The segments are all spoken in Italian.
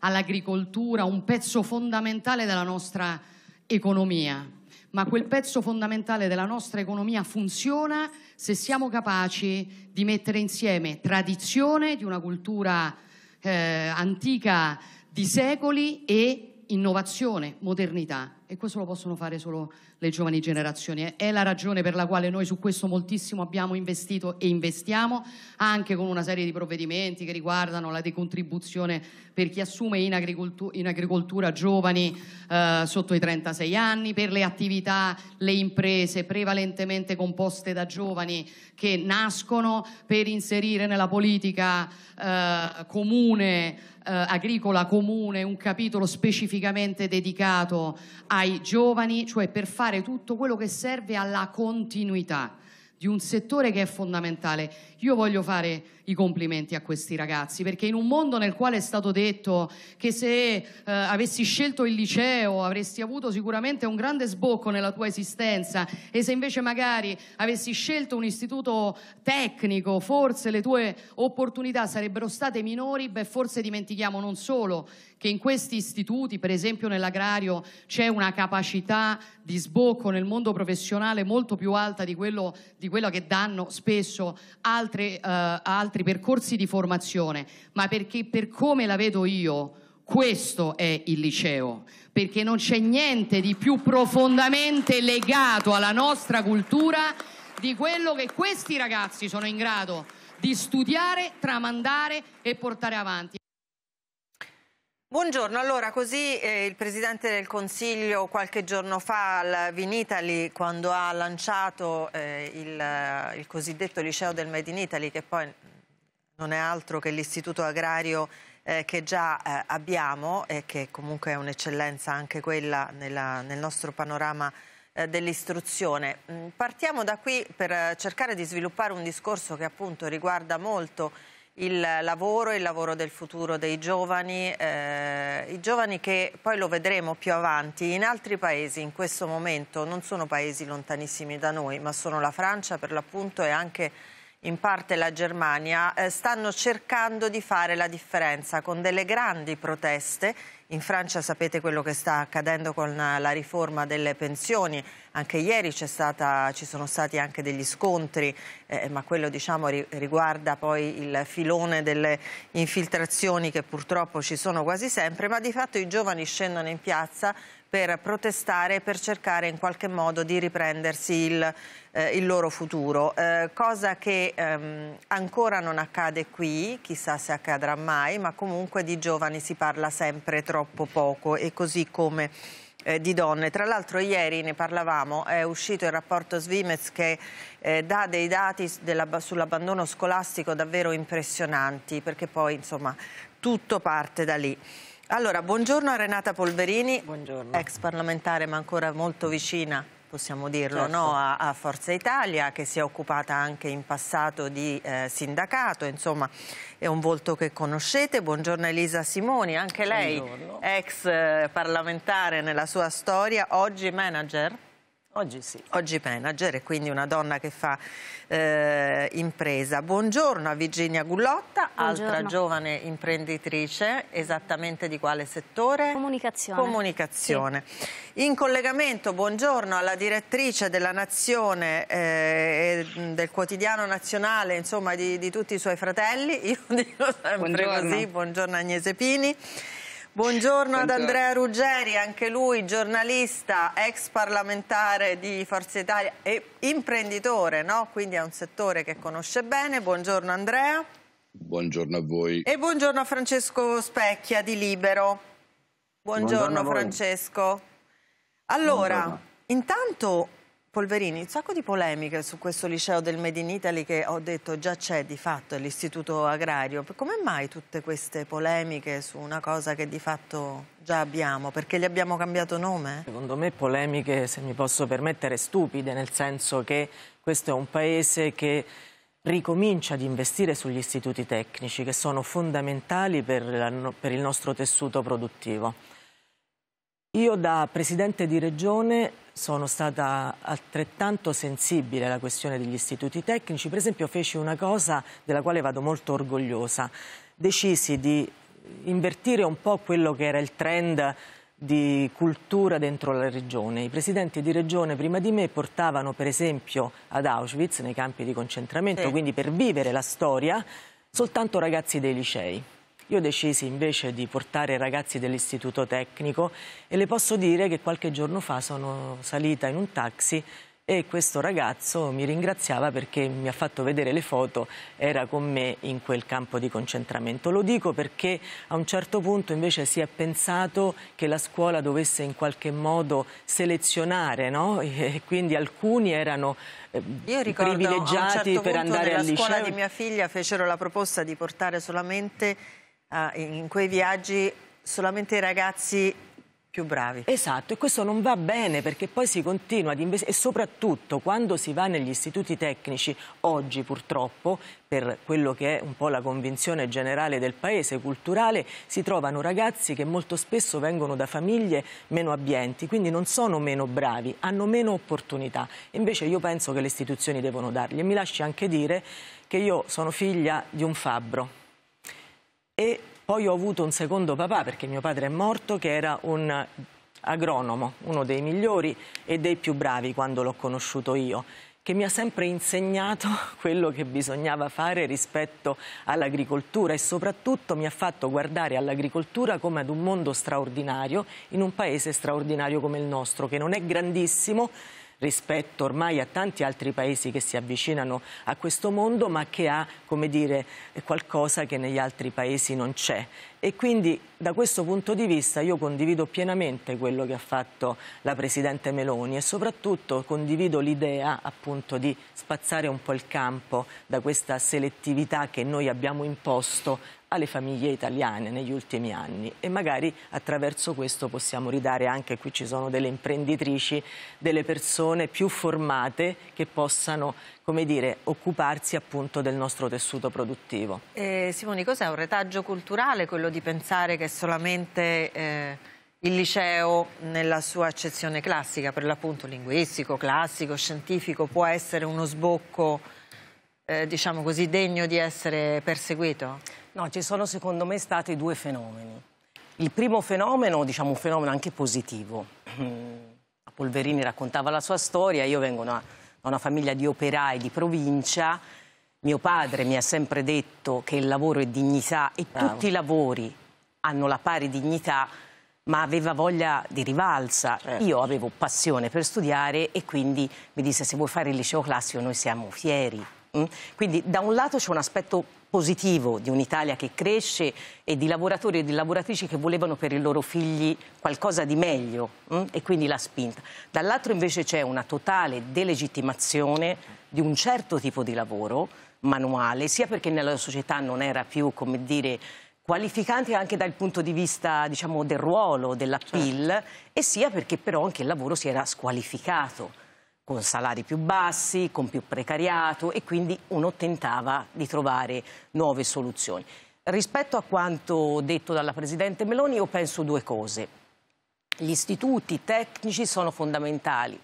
all'agricoltura un pezzo fondamentale della nostra economia, ma quel pezzo fondamentale della nostra economia funziona se siamo capaci di mettere insieme tradizione di una cultura eh, antica di secoli e innovazione, modernità e questo lo possono fare solo le giovani generazioni. È la ragione per la quale noi su questo moltissimo abbiamo investito e investiamo, anche con una serie di provvedimenti che riguardano la decontribuzione per chi assume in, agricoltura, in agricoltura giovani eh, sotto i 36 anni, per le attività, le imprese prevalentemente composte da giovani che nascono, per inserire nella politica eh, comune, eh, agricola comune, un capitolo specificamente dedicato a ai giovani, cioè per fare tutto quello che serve alla continuità di un settore che è fondamentale. Io voglio fare i complimenti a questi ragazzi, perché in un mondo nel quale è stato detto che se eh, avessi scelto il liceo avresti avuto sicuramente un grande sbocco nella tua esistenza e se invece magari avessi scelto un istituto tecnico forse le tue opportunità sarebbero state minori, beh forse dimentichiamo non solo che in questi istituti, per esempio nell'agrario, c'è una capacità di sbocco nel mondo professionale molto più alta di, quello, di quella che danno spesso altre, eh, altre altri percorsi di formazione, ma perché per come la vedo io, questo è il liceo, perché non c'è niente di più profondamente legato alla nostra cultura di quello che questi ragazzi sono in grado di studiare, tramandare e portare avanti. Buongiorno, allora così eh, il Presidente del Consiglio qualche giorno fa al Vinitali quando ha lanciato eh, il, il cosiddetto liceo del Made in Italy che poi non è altro che l'istituto agrario eh, che già eh, abbiamo e che comunque è un'eccellenza anche quella nella, nel nostro panorama eh, dell'istruzione. Mm, partiamo da qui per eh, cercare di sviluppare un discorso che appunto riguarda molto il lavoro, il lavoro del futuro dei giovani, eh, i giovani che poi lo vedremo più avanti in altri paesi in questo momento non sono paesi lontanissimi da noi ma sono la Francia per l'appunto e anche in parte la Germania, eh, stanno cercando di fare la differenza con delle grandi proteste. In Francia sapete quello che sta accadendo con eh, la riforma delle pensioni, anche ieri stata, ci sono stati anche degli scontri, eh, eh, ma quello diciamo, ri riguarda poi il filone delle infiltrazioni che purtroppo ci sono quasi sempre, ma di fatto i giovani scendono in piazza per protestare e per cercare in qualche modo di riprendersi il, eh, il loro futuro, eh, cosa che ehm, ancora non accade qui, chissà se accadrà mai, ma comunque di giovani si parla sempre troppo poco e così come eh, di donne. Tra l'altro ieri ne parlavamo, è uscito il rapporto Svimez che eh, dà dei dati sull'abbandono scolastico davvero impressionanti perché poi insomma tutto parte da lì. Allora, buongiorno a Renata Polverini, buongiorno. ex parlamentare ma ancora molto vicina possiamo dirlo, certo. no? a, a, Forza Italia, che si è occupata anche in passato di eh, sindacato, insomma è un volto che conoscete. Buongiorno Elisa Simoni, anche lei Buongiorno. ex eh, parlamentare nella sua storia, oggi manager Oggi sì. Oggi manager e quindi una donna che fa eh, impresa. Buongiorno a Virginia Gullotta, Buongiorno. altra giovane imprenditrice, esattamente di quale settore? Comunicazione. Comunicazione. Sì. In collegamento, buongiorno alla direttrice della Nazione, eh, del quotidiano nazionale, insomma di, di, tutti i suoi fratelli, io dico sempre buongiorno. così, buongiorno Agnese Pini. Buongiorno ad Andrea Ruggeri, anche lui giornalista, ex parlamentare di Forza Italia e imprenditore, no? quindi è un settore che conosce bene. Buongiorno Andrea. Buongiorno a voi. E buongiorno a Francesco Specchia di Libero. Buongiorno, buongiorno Francesco. Allora, buongiorno. intanto Polverini, un sacco di polemiche su questo liceo del Made in Italy che ho detto già c'è di fatto, è l'istituto agrario. Come mai tutte queste polemiche su una cosa che di fatto già abbiamo? Perché gli abbiamo cambiato nome? Secondo me polemiche, se mi posso permettere, stupide, nel senso che questo è un paese che ricomincia ad investire sugli istituti tecnici che sono fondamentali per, la, per il nostro tessuto produttivo. Io da Presidente di Regione sono stata altrettanto sensibile alla questione degli istituti tecnici. Per esempio feci una cosa della quale vado molto orgogliosa. Decisi di invertire un po' quello che era il trend di cultura dentro la regione. I presidenti di regione prima di me portavano per esempio ad Auschwitz, nei campi di concentramento, sì. quindi per vivere la storia, soltanto ragazzi dei licei. Io decisi invece di portare i ragazzi dell'istituto tecnico e le posso dire che qualche giorno fa sono salita in un taxi e questo ragazzo mi ringraziava perché mi ha fatto vedere le foto, era con me in quel campo di concentramento. Lo dico perché a un certo punto invece si è pensato che la scuola dovesse in qualche modo selezionare, no? e quindi alcuni erano eh, Io ricordo, certo privilegiati certo per andare al liceo. Io ricordo scuola di mia figlia fecero la proposta di portare solamente ah, in quei viaggi solamente i ragazzi più bravi. Esatto, e questo non va bene perché poi si continua ad investire e soprattutto quando si va negli istituti tecnici, oggi purtroppo, per quello che è un po' la convinzione generale del paese culturale, si trovano ragazzi che molto spesso vengono da famiglie meno abbienti, quindi non sono meno bravi, hanno meno opportunità. Invece io penso che le istituzioni devono dargli e mi lasci anche dire che io sono figlia di un fabbro e poi ho avuto un secondo papà perché mio padre è morto che era un agronomo, uno dei migliori e dei più bravi quando l'ho conosciuto io che mi ha sempre insegnato quello che bisognava fare rispetto all'agricoltura e soprattutto mi ha fatto guardare all'agricoltura come ad un mondo straordinario in un paese straordinario come il nostro, che non è grandissimo, rispetto ormai a tanti altri paesi che si avvicinano a questo mondo ma che ha come dire, qualcosa che negli altri paesi non c'è e quindi da questo punto di vista io condivido pienamente quello che ha fatto la Presidente Meloni e soprattutto condivido l'idea appunto di spazzare un po' il campo da questa selettività che noi abbiamo imposto alle famiglie italiane negli ultimi anni e magari attraverso questo possiamo ridare anche qui ci sono delle imprenditrici, delle persone più formate che possano come dire, occuparsi appunto del nostro tessuto produttivo. Eh, Simoni, cos'è un retaggio culturale quello di pensare che solamente eh, il liceo nella sua accezione classica, per l'appunto linguistico, classico, scientifico, può essere uno sbocco eh, diciamo così, degno di essere perseguito? No, ci sono secondo me stati due fenomeni. Il primo fenomeno, diciamo un fenomeno anche positivo. Polverini raccontava la sua storia, io vengo da una da una famiglia di operai di provincia, mio padre mi ha sempre detto che il lavoro è dignità e Bravo. tutti i lavori hanno la pari dignità, ma aveva voglia di rivalsa. Certo. Io avevo passione per studiare e quindi mi disse se vuoi fare il liceo classico noi siamo fieri. Mm? Quindi da un lato c'è un aspetto positivo di un'Italia che cresce e di lavoratori e di lavoratrici che volevano per i loro figli qualcosa di meglio mh? Mm? e quindi la spinta. Dall'altro invece c'è una totale delegittimazione di un certo tipo di lavoro manuale, sia perché nella società non era più, come dire, qualificante anche dal punto di vista diciamo, del ruolo, della PIL, certo. e sia perché però anche il lavoro si era squalificato con salari più bassi, con più precariato e quindi uno tentava di trovare nuove soluzioni. Rispetto a quanto detto dalla Presidente Meloni io penso due cose. Gli istituti tecnici sono fondamentali.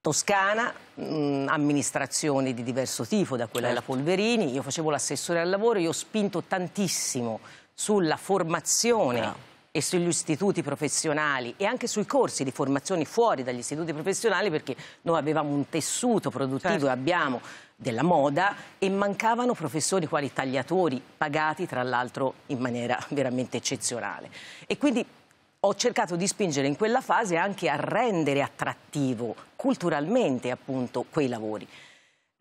Toscana, mh, amministrazione di diverso tipo, da quella certo. della Polverini, io facevo l'assessore al lavoro, io ho spinto tantissimo sulla formazione no e sugli istituti professionali e anche sui corsi di formazione fuori dagli istituti professionali perché noi avevamo un tessuto produttivo certo. e abbiamo della moda e mancavano professori quali tagliatori pagati tra l'altro in maniera veramente eccezionale e quindi ho cercato di spingere in quella fase anche a rendere attrattivo culturalmente appunto quei lavori.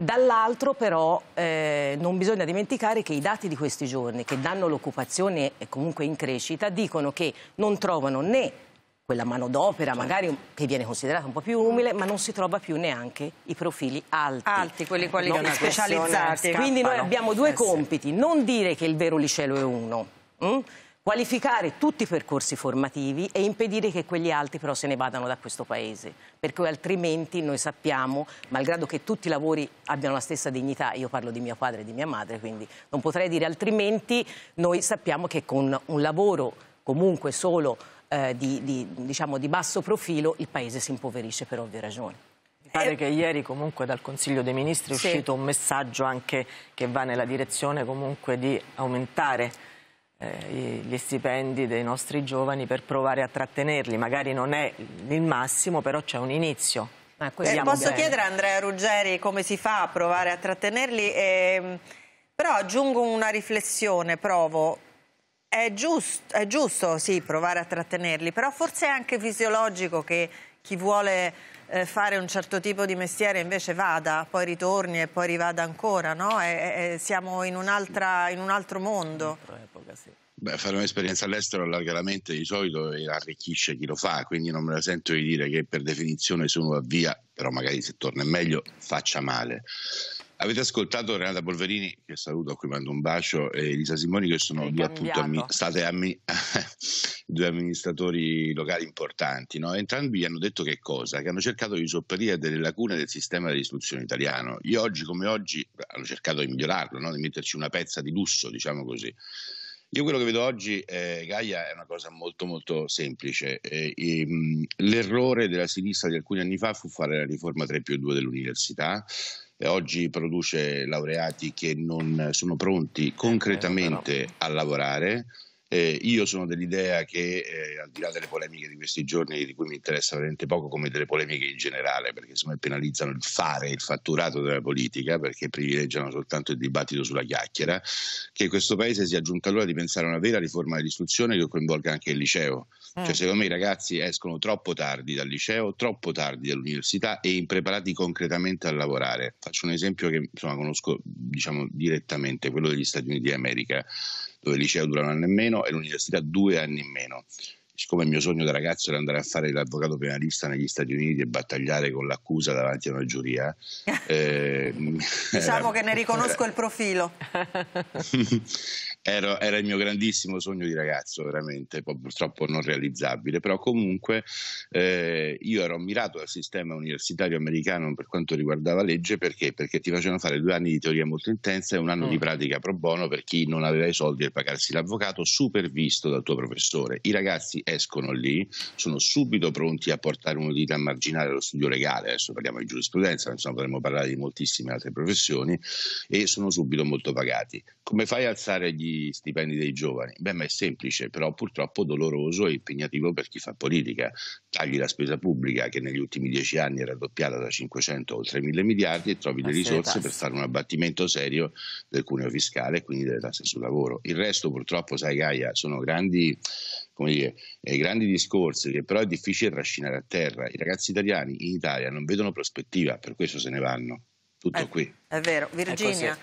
Dall'altro però eh, non bisogna dimenticare che i dati di questi giorni che danno l'occupazione comunque in crescita dicono che non trovano né quella manodopera certo. magari che viene considerata un po' più umile ma non si trova più neanche i profili alti. Alti, quelli quali non specializzati. Quindi noi abbiamo due eh compiti, non dire che il vero liceo è uno. Mh? Mm? qualificare tutti i percorsi formativi e impedire che quegli altri però se ne vadano da questo Paese, perché altrimenti noi sappiamo, malgrado che tutti i lavori abbiano la stessa dignità, io parlo di mio padre e di mia madre, quindi non potrei dire altrimenti, noi sappiamo che con un lavoro comunque solo eh, di, di, diciamo, di basso profilo il Paese si impoverisce per ovvie ragioni. Mi pare eh, che ieri comunque dal Consiglio dei Ministri è sì. uscito un messaggio anche che va nella direzione comunque di aumentare eh, gli stipendi dei nostri giovani per provare a trattenerli. Magari non è il massimo, però c'è un inizio. Eh, posso bene. chiedere a Andrea Ruggeri come si fa a provare a trattenerli? E, ehm, però aggiungo una riflessione, provo. È, giust, è giusto, sì, provare a trattenerli, però forse è anche fisiologico che chi vuole eh, fare un certo tipo di mestiere invece vada, poi ritorni e poi rivada ancora, no? E, e siamo in un, in un altro mondo. Beh, fare un'esperienza all'estero allarga la mente di solito e arricchisce chi lo fa, quindi non me la sento di dire che per definizione se uno va via, però magari se torna è meglio, faccia male. Avete ascoltato Renata Polverini, che saluto, a cui mando un bacio, e Elisa Simoni, che sono due, appunto, ammi- ammi- due, amministratori locali importanti. No? Entrambi hanno detto che cosa? Che hanno cercato di sopperire delle lacune del sistema dell'istruzione italiano. Io oggi come oggi hanno cercato di migliorarlo, no? di metterci una pezza di lusso, diciamo così. Io quello che vedo oggi, eh, Gaia, è una cosa molto molto semplice. Eh, ehm, l'errore della sinistra di alcuni anni fa fu fare la riforma 3 più 2 dell'università oggi produce laureati che non sono pronti eh, concretamente eh, a lavorare. Eh, io sono dell'idea che, eh, al di là delle polemiche di questi giorni, di cui mi interessa veramente poco, come delle polemiche in generale, perché insomma penalizzano il fare, il fatturato della politica, perché privilegiano soltanto il dibattito sulla chiacchiera, che questo Paese sia giunto all'ora di pensare a una vera riforma dell'istruzione che coinvolga anche il liceo cioè, eh. secondo me i ragazzi escono troppo tardi dal liceo, troppo tardi dall'università e impreparati concretamente a lavorare. Faccio un esempio che insomma, conosco diciamo, direttamente, quello degli Stati Uniti d'America, dove il liceo dura un anno in meno e l'università due anni in meno siccome il mio sogno da ragazzo era andare a fare l'avvocato penalista negli Stati Uniti e battagliare con l'accusa davanti a una giuria. Eh, diciamo che ne riconosco il profilo. era, era il mio grandissimo sogno di ragazzo, veramente, purtroppo non realizzabile, però comunque eh, io ero ammirato dal sistema universitario americano per quanto riguardava legge, perché? Perché ti facevano fare due anni di teoria molto intensa e un anno mm. di pratica pro bono per chi non aveva i soldi per pagarsi l'avvocato, supervisto dal tuo professore. I ragazzi escono lì, sono subito pronti a portare un'udità marginale allo studio legale, adesso parliamo di giurisprudenza, insomma potremmo parlare di moltissime altre professioni, e sono subito molto pagati. Come fai a alzare gli stipendi dei giovani? Beh, ma è semplice, però purtroppo doloroso e impegnativo per chi fa politica. Tagli la spesa pubblica che negli ultimi dieci anni è raddoppiata da 500 a oltre 1000 miliardi e trovi le risorse per fare un abbattimento serio del cuneo fiscale e quindi delle tasse sul lavoro. Il resto purtroppo, sai Gaia, sono grandi come dire, eh, grandi discorsi che però è difficile trascinare a terra. I ragazzi italiani in Italia non vedono prospettiva, per questo se ne vanno. Tutto eh, qui. È vero. Ecco, Virginia.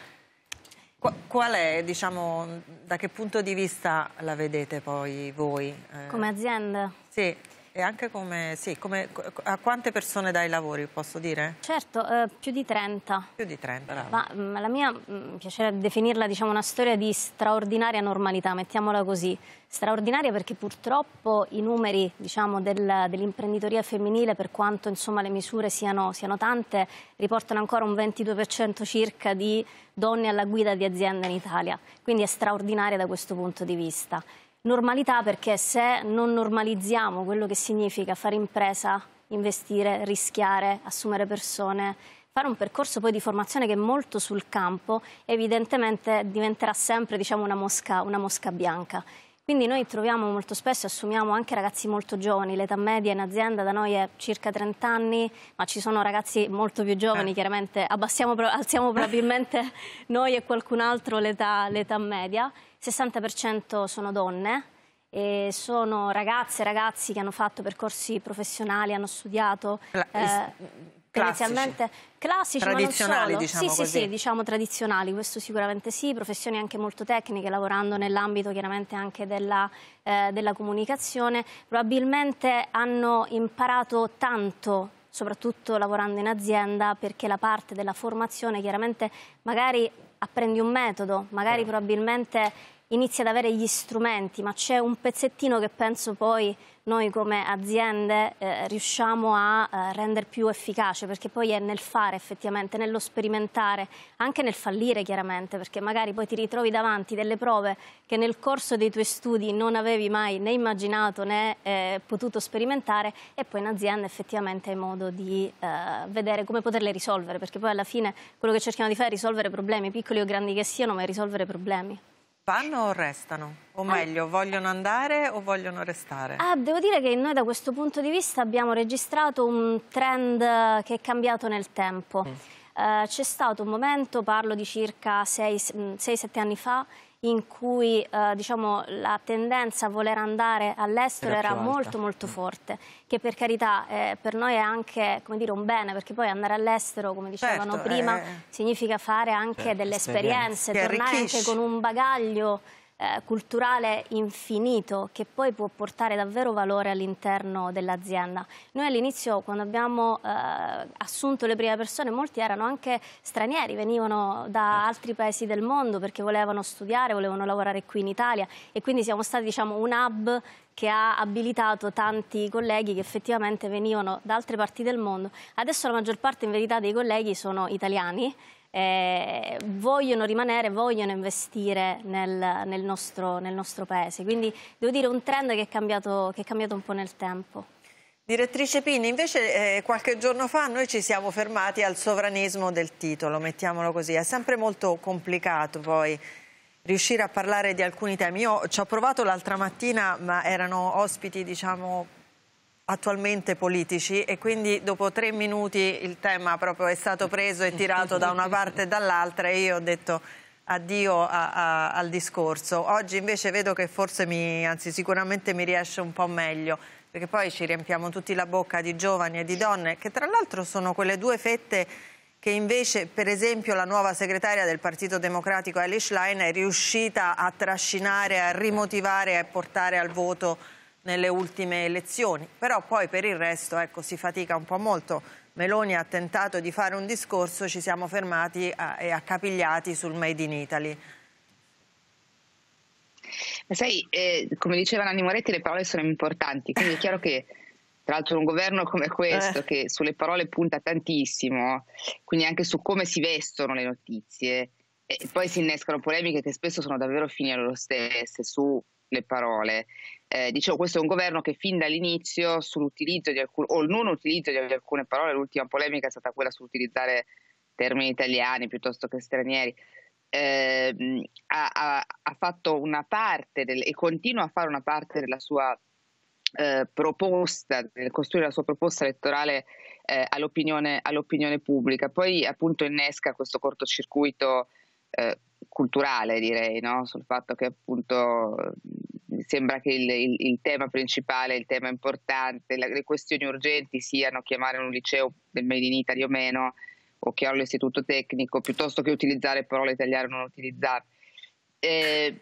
Qual è, diciamo, da che punto di vista la vedete poi voi? Eh, Come azienda? Sì. E anche come, sì, come, a quante persone dai lavori, posso dire? Certo, eh, più di 30. Più di 30, Ma mh, mm, la mia, mi mm, piacerebbe definirla diciamo, una storia di straordinaria normalità, mettiamola così. Straordinaria perché purtroppo i numeri diciamo, del, dell'imprenditoria femminile, per quanto insomma, le misure siano, siano tante, riportano ancora un 22% circa di donne alla guida di aziende in Italia. Quindi è straordinaria da questo punto di vista normalità perché se non normalizziamo quello che significa fare impresa, investire, rischiare, assumere persone, fare un percorso poi di formazione che è molto sul campo, evidentemente diventerà sempre diciamo, una, mosca, una mosca bianca. Quindi noi troviamo molto spesso, assumiamo anche ragazzi molto giovani, l'età media in azienda da noi è circa 30 anni, ma ci sono ragazzi molto più giovani, eh. chiaramente alziamo probabilmente noi e qualcun altro l'età media, 60% sono donne, e sono ragazze e ragazzi che hanno fatto percorsi professionali, hanno studiato... Eh, tendenzialmente classici, tradizionali, ma non solo. diciamo sì, così. Sì, sì, diciamo tradizionali, questo sicuramente sì, professioni anche molto tecniche, lavorando nell'ambito chiaramente anche della, eh, della comunicazione, probabilmente hanno imparato tanto soprattutto lavorando in azienda, perché la parte della formazione chiaramente magari apprendi un metodo, magari probabilmente inizi ad avere gli strumenti, ma c'è un pezzettino che penso poi noi come aziende eh, riusciamo a eh, rendere più efficace, perché poi è nel fare effettivamente, nello sperimentare, anche nel fallire chiaramente, perché magari poi ti ritrovi davanti delle prove che nel corso dei tuoi studi non avevi mai né immaginato né eh, potuto sperimentare e poi in azienda effettivamente hai modo di eh, vedere come poterle risolvere, perché poi alla fine quello che cerchiamo di fare è risolvere problemi, piccoli o grandi che siano, ma è risolvere problemi vanno o restano? O meglio, vogliono andare o vogliono restare? Ah, devo dire che noi da questo punto di vista abbiamo registrato un trend che è cambiato nel tempo. Mm. Uh, c'è stato un momento, parlo di circa 6-7 mm, anni fa, in cui eh, diciamo, la tendenza a voler andare all'estero era, era molto molto mm. forte, che per carità eh, per noi è anche dire, un bene, perché poi andare all'estero, come dicevano certo, prima, eh... significa fare anche certo, delle esperienze, tornare anche con un bagaglio eh, culturale infinito che poi può portare davvero valore all'interno dell'azienda. Noi all'inizio quando abbiamo eh, assunto le prime persone molti erano anche stranieri, venivano da altri paesi del mondo perché volevano studiare, volevano lavorare qui in Italia e quindi siamo stati diciamo, un hub che ha abilitato tanti colleghi che effettivamente venivano da altre parti del mondo. Adesso la maggior parte in verità dei colleghi sono italiani eh, vogliono rimanere, vogliono investire nel, nel, nostro, nel, nostro, paese. Quindi devo dire un trend che è cambiato, che è cambiato un po' nel tempo. Direttrice Pini, invece eh, qualche giorno fa noi ci siamo fermati al sovranismo del titolo, mettiamolo così, è sempre molto complicato poi riuscire a parlare di alcuni temi. Io ci ho provato l'altra mattina, ma erano ospiti diciamo attualmente politici e quindi dopo tre minuti il tema proprio è stato preso e tirato da una parte e dall'altra e io ho detto addio a, a, al discorso. Oggi invece vedo che forse mi, anzi sicuramente mi riesce un po' meglio perché poi ci riempiamo tutti la bocca di giovani e di donne che tra l'altro sono quelle due fette che invece per esempio la nuova segretaria del Partito Democratico Elish Schlein è riuscita a trascinare, a rimotivare e a portare al voto nelle ultime elezioni, però poi per il resto ecco, si fatica un po' molto. Meloni ha tentato di fare un discorso, ci siamo fermati a, e accapigliati sul Made in Italy. Ma sai, eh, come diceva Nanni Moretti, le parole sono importanti, quindi è chiaro che tra l'altro un governo come questo eh. che sulle parole punta tantissimo, quindi anche su come si vestono le notizie, e poi si innescano polemiche che spesso sono davvero fini allo stesse sulle parole eh, dicevo, questo è un governo che fin dall'inizio sull'utilizzo di alcune, o il non utilizzo di alcune parole, l'ultima polemica è stata quella sull'utilizzare termini italiani piuttosto che stranieri, eh, ha, ha, ha, fatto una parte del, e continua a fare una parte della sua eh, proposta, nel eh, costruire la sua proposta elettorale eh, all'opinione, all'opinione, pubblica. Poi appunto innesca questo cortocircuito eh, culturale, direi, no? sul fatto che appunto sembra che il, il, il, tema principale, il tema importante, le questioni urgenti siano chiamare un liceo del Made in Italy o meno, o chiamare l'istituto tecnico, piuttosto che utilizzare parole italiane o non utilizzare. Eh,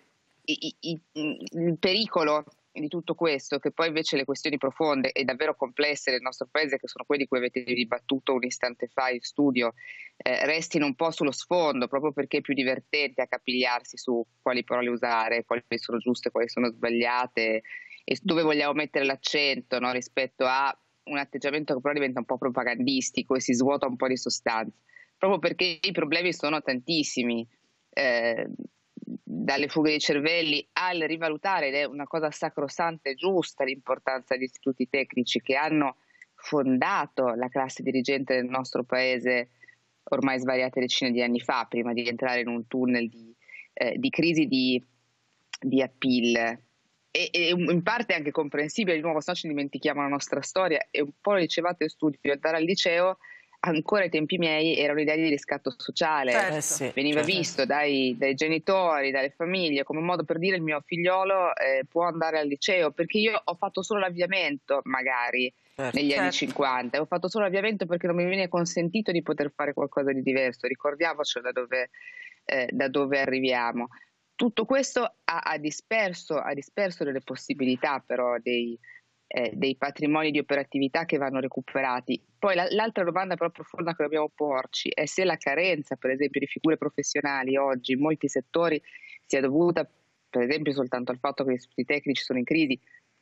il, il pericolo di tutto questo che poi invece le questioni profonde e davvero complesse del nostro paese, che sono quelle di cui avete dibattuto un istante fa in studio, eh, restino un po' sullo sfondo, proprio perché è più divertente accapigliarsi su quali parole usare, quali sono giuste, quali sono sbagliate e dove vogliamo mettere l'accento no? rispetto a un atteggiamento che però diventa un po' propagandistico e si svuota un po' di sostanza, proprio perché i problemi sono tantissimi. Eh, dalle fughe dei cervelli al rivalutare, ed è una cosa sacrosanta e giusta, l'importanza degli istituti tecnici che hanno fondato la classe dirigente del nostro paese ormai svariate decine di anni fa, prima di entrare in un tunnel di, eh, di crisi di, di appeal. E, e, in parte è anche comprensibile, di nuovo, se no ci dimentichiamo la nostra storia, e un po' lo dicevate in studio, andare al liceo ancora ai tempi miei era un'idea di riscatto sociale, certo. Eh, veniva certo. visto dai, dai, genitori, dalle famiglie come un modo per dire il mio figliolo eh, può andare al liceo perché io ho fatto solo l'avviamento magari certo. negli anni 50, certo. ho fatto solo l'avviamento perché non mi viene consentito di poter fare qualcosa di diverso, ricordiamoci da dove, eh, da dove arriviamo. Tutto questo ha, ha, disperso, ha disperso delle possibilità però dei, eh, dei patrimoni di operatività che vanno recuperati. Poi la, l'altra domanda proprio fonda che dobbiamo porci è se la carenza, per esempio, di figure professionali oggi in molti settori sia dovuta, per esempio, soltanto al fatto che gli istituti tecnici sono in crisi.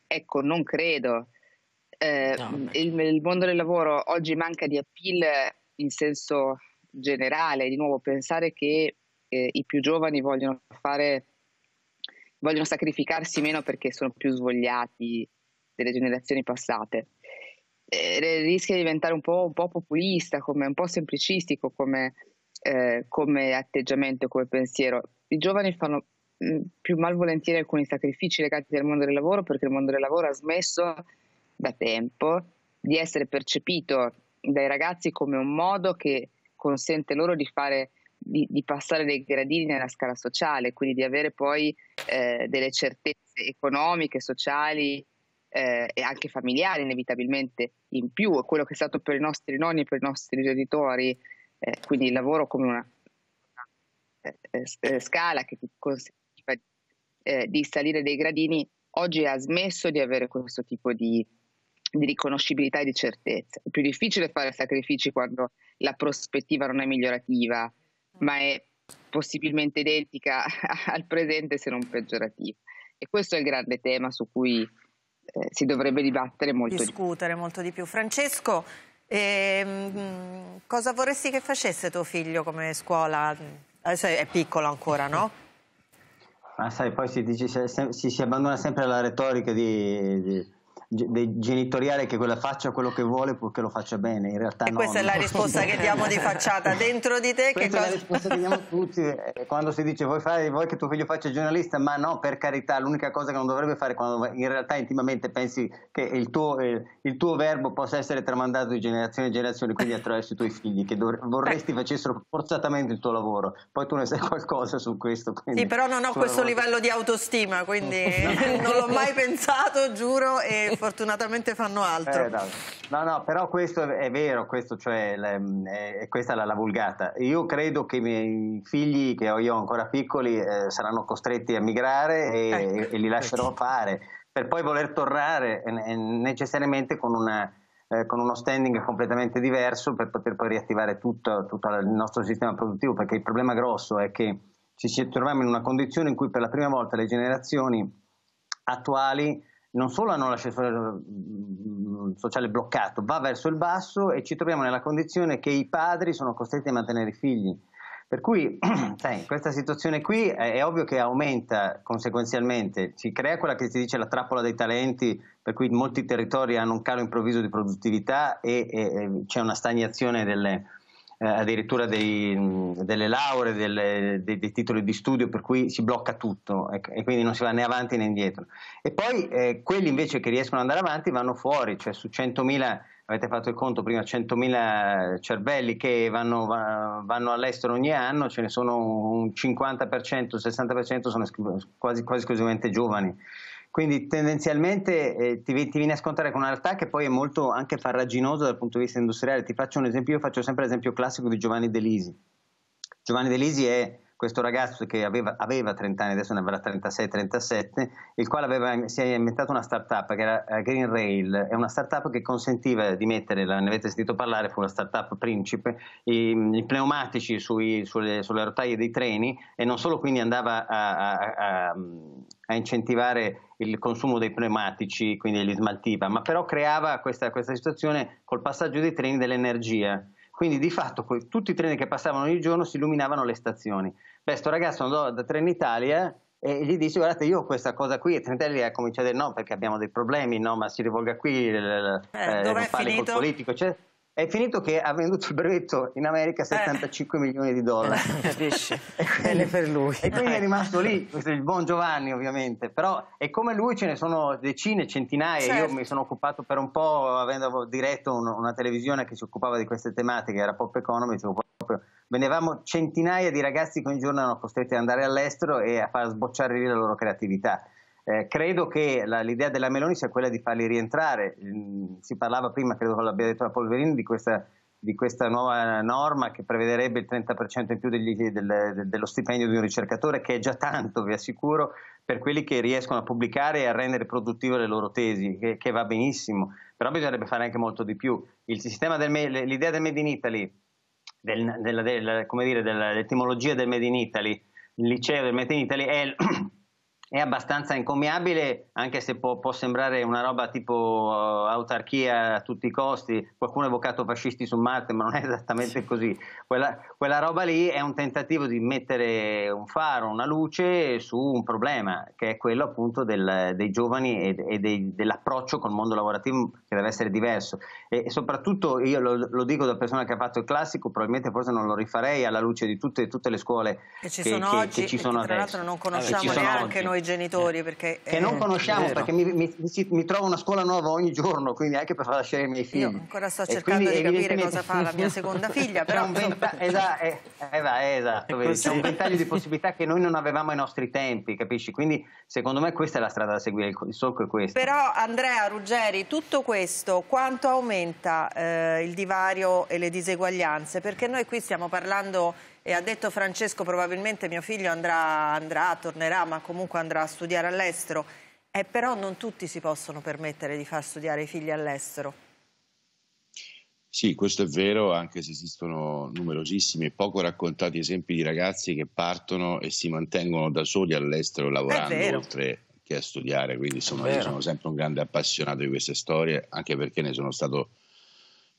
Ecco, non credo. Eh, il, il, mondo del lavoro oggi manca di appeal in senso generale, di nuovo pensare che eh, i più giovani vogliono fare vogliono sacrificarsi meno perché sono più svogliati delle generazioni passate. E rischia di diventare un po', un po populista, come, un po' semplicistico come, eh, come atteggiamento, come pensiero. I giovani fanno mm, più malvolentieri alcuni sacrifici legati al mondo del lavoro perché il mondo del lavoro ha smesso da tempo di essere percepito dai ragazzi come un modo che consente loro di, fare, di, di passare dei gradini nella scala sociale, quindi di avere poi eh, delle certezze economiche, sociali eh, e anche familiari inevitabilmente in più, è quello che è stato per i nostri nonni e per i nostri genitori, eh, quindi il lavoro come una, una eh, eh, eh, scala che ti consentiva eh, di salire dei gradini, oggi ha smesso di avere questo tipo di, di riconoscibilità e di certezza. È più difficile fare sacrifici quando la prospettiva non è migliorativa, ma è possibilmente identica al presente se non peggiorativa. E questo è il grande tema su cui eh, si dovrebbe dibattere molto Discutere di più. Discutere molto di più. Francesco, ehm, cosa vorresti che facesse tuo figlio come scuola? Eh, Adesso è piccolo ancora, no? Ma ah, sai, poi si, dice, si, si abbandona sempre alla retorica di, di genitoriale che quella faccia quello che vuole purché lo faccia bene in realtà e questa è la risposta che diamo di facciata dentro di te questa cosa... è la risposta che diamo tutti eh, quando si dice vuoi, fare, vuoi che tuo figlio faccia giornalista ma no per carità l'unica cosa che non dovrebbe fare quando in realtà intimamente pensi che il tuo, eh, il tuo verbo possa essere tramandato di generazione in generazione quindi attraverso i tuoi figli che vorresti facessero forzatamente il tuo lavoro poi tu ne sai qualcosa su questo quindi, sì però non ho questo lavoro. livello di autostima quindi no. non l'ho mai pensato giuro e fortunatamente fanno altro. Eh, no. no. però questo è vero, questo cioè, mm, è, questa è la, la, vulgata. Io credo che i miei figli, che ho io ancora piccoli, eh, saranno costretti a migrare e, ecco. e li lascerò ecco. fare, per poi voler tornare eh, eh necessariamente con una eh, con uno standing completamente diverso per poter poi riattivare tutto, tutto, il nostro sistema produttivo, perché il problema grosso è che ci troviamo in una condizione in cui per la prima volta le generazioni attuali non solo hanno l'ascensore mm, mm, sociale bloccato, va verso il basso e ci troviamo nella condizione che i padri sono costretti a mantenere i figli. Per cui sai, questa situazione qui è, è, ovvio che aumenta conseguenzialmente, si crea quella che si dice la trappola dei talenti, per cui molti territori hanno un calo improvviso di produttività e, e, e c'è una stagnazione delle, eh, addirittura dei, delle lauree, delle, dei, dei, titoli di studio, per cui si blocca tutto e, ecco, e quindi non si va né avanti né indietro. E poi eh, quelli invece che riescono ad andare avanti vanno fuori, cioè su 100.000 avete fatto il conto prima, 100.000 cervelli che vanno, vanno, all'estero ogni anno, ce ne sono un 50%, 60% sono quasi, quasi esclusivamente giovani. Quindi tendenzialmente eh, ti, ti, vieni a scontare con una realtà che poi è molto anche farraginosa dal punto di vista industriale. Ti faccio un esempio, io faccio sempre l'esempio classico di Giovanni Delisi. Giovanni Delisi è questo ragazzo che aveva, aveva 30 anni, adesso ne avrà 36-37, il quale aveva, si è inventato una startup che era eh, Green Rail, è una startup che consentiva di mettere, ne avete sentito parlare, fu una startup principe, i, i pneumatici sui, sulle, sulle, rotaie dei treni e non solo quindi andava a, a, a, a incentivare il consumo dei pneumatici, quindi li smaltiva, ma però creava questa, questa situazione col passaggio dei treni dell'energia quindi di fatto poi, tutti i treni che passavano ogni giorno si illuminavano le stazioni. Beh, sto ragazzo andò da Trenitalia e gli dice guardate io ho questa cosa qui e Trenitalia comincia a dire no perché abbiamo dei problemi, no ma si rivolga qui, eh, eh, non parli finito? col politico, eccetera è finito che ha venduto il brevetto in America 75 eh. milioni di dollari. Capisci? Bene per lui. E quindi è ecco. rimasto lì, il buon Giovanni ovviamente, però e come lui ce ne sono decine, centinaia, certo. io mi sono occupato per un po', avendo diretto un, una televisione che si occupava di queste tematiche, era Pop Economy, cioè proprio, Venivamo centinaia di ragazzi che ogni giorno erano costretti ad andare all'estero e a far sbocciare lì la loro creatività. Eh, credo che la, l'idea della Meloni sia quella di farli rientrare. Mm, si parlava prima, credo che l'abbia detto la Polverini, di questa, di questa nuova norma che prevederebbe il 30% in più degli, del, dello stipendio di un ricercatore, che è già tanto, vi assicuro, per quelli che riescono a pubblicare e a rendere produttive le loro tesi, che, che va benissimo, però bisognerebbe fare anche molto di più. Il sistema del, l'idea del Made in Italy, del, della, della, come dire, dell'etimologia del Made in Italy, il liceo del Made in Italy è è abbastanza incommiabile, anche se può, può sembrare una roba tipo uh, autarchia a tutti i costi, qualcuno ha evocato fascisti su Marte, ma non è esattamente sì. così. Quella, quella, roba lì è un tentativo di mettere un faro, una luce su un problema, che è quello appunto del, dei giovani e, e dei, dell'approccio col mondo lavorativo che deve essere diverso. E, e soprattutto, io lo, lo, dico da persona che ha fatto il classico, probabilmente forse non lo rifarei alla luce di tutte, tutte le scuole che ci che, sono che, oggi, che ci sono tra l'altro non eh, conosciamo neanche noi noi genitori eh, perché... Che non eh, conosciamo perché mi, mi, mi, trovo una scuola nuova ogni giorno, quindi anche per far lasciare i miei figli. Io ancora sto cercando quindi, di capire cosa fa la mia seconda figlia, però... Venta... Eh, esatto, eh, esatto c'è un ventaglio di possibilità che noi non avevamo ai nostri tempi, capisci? Quindi secondo me questa è la strada da seguire, il solco è questo. Però Andrea, Ruggeri, tutto questo quanto aumenta eh, il divario e le diseguaglianze? Perché noi qui stiamo parlando e ha detto Francesco probabilmente mio figlio andrà, andrà tornerà, ma comunque andrà a studiare all'estero. Eh, però non tutti si possono permettere di far studiare i figli all'estero. Sì, questo è vero, anche se esistono numerosissimi e poco raccontati esempi di ragazzi che partono e si mantengono da soli all'estero lavorando oltre che a studiare. Quindi insomma, io sono sempre un grande appassionato di queste storie, anche perché ne sono stato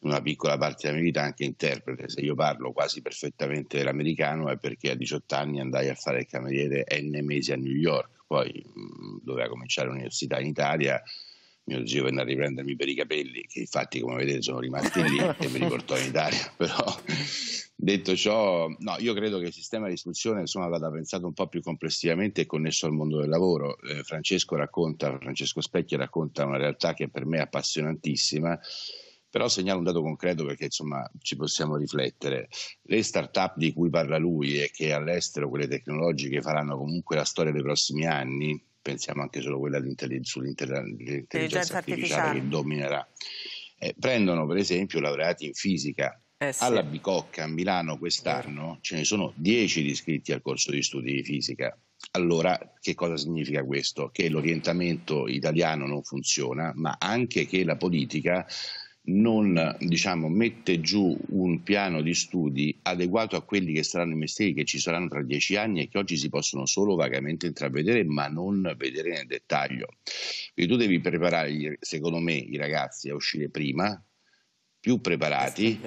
una piccola parte della mia vita anche interprete, se io parlo quasi perfettamente l'americano è perché a 18 anni andai a fare il cameriere N mesi a New York, poi mh, mm, doveva cominciare l'università in Italia, mio zio venne a riprendermi per i capelli, che infatti come vedete sono rimasti lì e mi riportò in Italia, però detto ciò, no, io credo che il sistema di istruzione insomma, vada pensato un po' più complessivamente e connesso al mondo del lavoro. Eh, Francesco, racconta, Francesco Specchi racconta una realtà che per me è appassionantissima però segnalo un dato concreto perché insomma ci possiamo riflettere. Le start-up di cui parla lui e che all'estero, quelle tecnologiche, faranno comunque la storia dei prossimi anni, pensiamo anche solo quella sull'intelligenza artificiale, artificiale che dominerà, eh, prendono per esempio laureati in fisica. Eh sì. Alla Bicocca a Milano quest'anno ce ne sono 10 iscritti al corso di studi di fisica. Allora, che cosa significa questo? Che l'orientamento italiano non funziona, ma anche che la politica non diciamo, mette giù un piano di studi adeguato a quelli che saranno i mestieri che ci saranno tra dieci anni e che oggi si possono solo vagamente intravedere ma non vedere nel dettaglio. Quindi tu devi preparare, secondo me, i ragazzi a uscire prima, più preparati.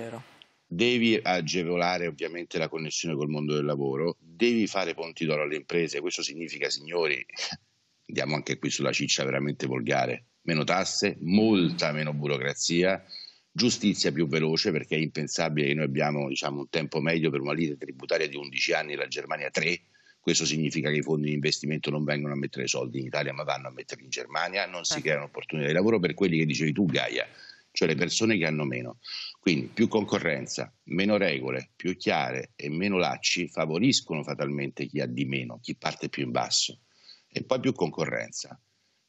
Devi agevolare ovviamente la connessione col mondo del lavoro, devi fare ponti d'oro alle imprese, questo significa, signori, andiamo anche qui sulla ciccia veramente volgare, meno tasse, molta meno burocrazia, giustizia più veloce perché è impensabile che noi abbiamo diciamo, un tempo medio per una lite tributaria di 11 anni, la Germania 3, questo significa che i fondi di investimento non vengono a mettere soldi in Italia ma vanno a metterli in Germania, non si certo. creano opportunità di lavoro per quelli che dicevi tu Gaia, cioè le mm. persone che hanno meno. Quindi più concorrenza, meno regole, più chiare e meno lacci favoriscono fatalmente chi ha di meno, chi parte più in basso. E poi più concorrenza,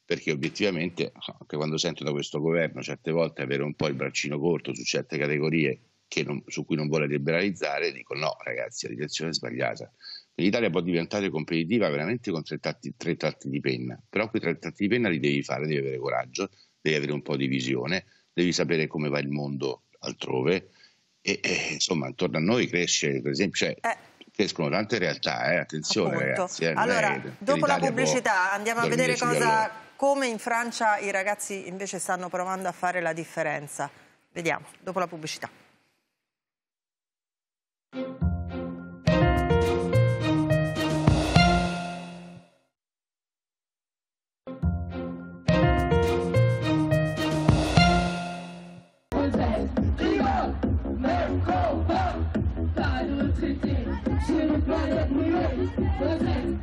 perché obiettivamente anche quando sento da questo governo certe volte avere un po' il braccino corto su certe categorie non, su cui non vuole liberalizzare, dico no ragazzi, la direzione è sbagliata. L'Italia può diventare competitiva veramente con tre tratti, tre tratti di penna, però quei tre tratti di penna li devi fare, devi avere coraggio, devi avere un po' di visione, devi sapere come va il mondo altrove e, e insomma intorno a noi cresce, per esempio, cioè, eh crescono tante realtà, eh? attenzione Appunto. ragazzi. Eh? allora, dopo la pubblicità andiamo a vedere cosa, come in Francia i ragazzi invece stanno provando a fare la differenza. Vediamo, dopo la pubblicità. Sur le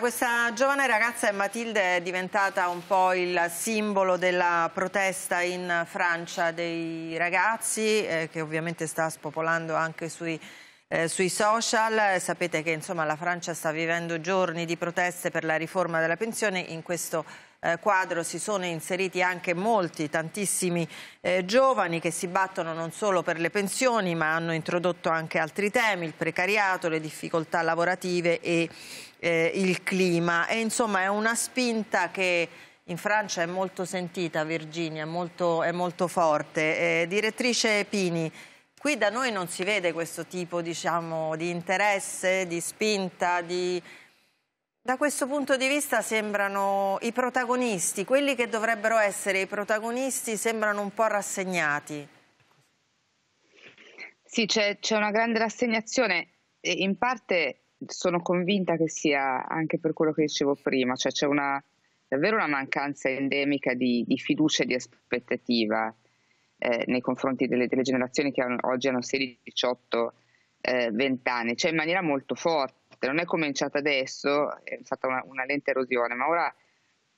questa giovane ragazza è Matilde è diventata un po' il simbolo della protesta in Francia dei ragazzi, eh, che ovviamente sta spopolando anche sui, eh, sui social. Sapete che insomma, la Francia sta vivendo giorni di proteste per la riforma della pensione, in questo eh, quadro si sono inseriti anche molti, tantissimi eh, giovani che si battono non solo per le pensioni, ma hanno introdotto anche altri temi, il precariato, le difficoltà lavorative e eh, il clima. E insomma è una spinta che in Francia è molto sentita, Virginia, molto, è molto forte. Eh, direttrice Pini, qui da noi non si vede questo tipo diciamo, di interesse, di spinta, di... Da questo punto di vista sembrano i protagonisti, quelli che dovrebbero essere i protagonisti sembrano un po' rassegnati. Sì, c'è una grande rassegnazione, in parte sono convinta che sia anche per quello che dicevo prima, cioè c'è una, davvero una mancanza endemica di, di fiducia e di aspettativa eh, nei confronti delle, delle generazioni che hanno, oggi hanno 16, 18, eh, 20 anni, cioè in maniera molto forte, non è cominciata adesso, è stata una, una lenta erosione, ma ora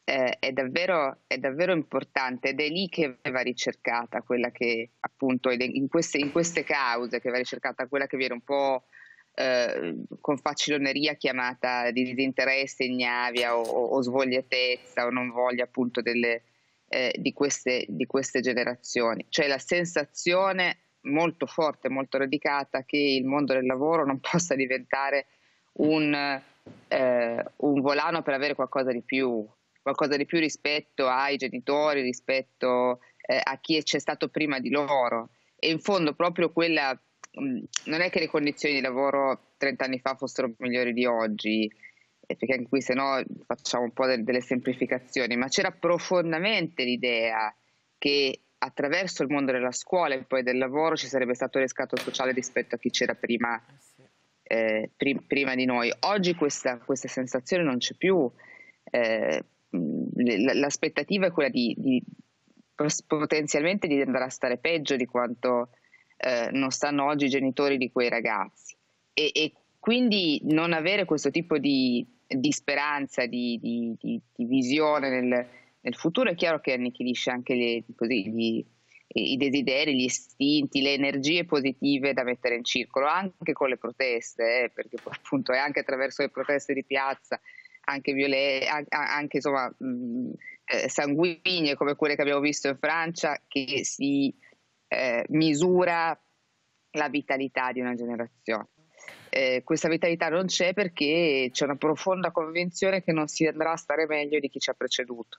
eh, è, davvero, è, davvero, importante ed è lì che va ricercata quella che appunto, in queste, in queste cause che va ricercata quella che viene un po' Eh, con faciloneria chiamata di disinteresse, ignavia o, o, svogliatezza o non voglia appunto delle, eh, di, queste, di, queste, generazioni. Cioè la sensazione molto forte, molto radicata che il mondo del lavoro non possa diventare un, eh, un volano per avere qualcosa di più, qualcosa di più rispetto ai genitori, rispetto eh, a chi c'è stato prima di loro. E in fondo proprio quella Mm, non è che le condizioni di lavoro 30 anni fa fossero migliori di oggi, eh, perché anche qui se no facciamo un po' delle, delle semplificazioni, ma c'era profondamente l'idea che attraverso il mondo della scuola e poi del lavoro ci sarebbe stato il riscatto sociale rispetto a chi c'era prima, eh, eh prim, prima di noi. Oggi questa, questa, sensazione non c'è più, eh, mm, l'aspettativa è quella di, di potenzialmente di andare a stare peggio di quanto eh, non stanno oggi i genitori di quei ragazzi. E, e quindi non avere questo tipo di, di speranza, di, di, di visione nel, nel, futuro è chiaro che annichilisce anche le, così, gli, i desideri, gli istinti, le energie positive da mettere in circolo, anche con le proteste, eh, perché appunto è anche attraverso le proteste di piazza anche, viole- anche insomma, mh, mm, eh, sanguigne come quelle che abbiamo visto in Francia, che si eh, misura la vitalità di una generazione. Eh, questa vitalità non c'è perché c'è una profonda convinzione che non si andrà a stare meglio di chi ci ha preceduto.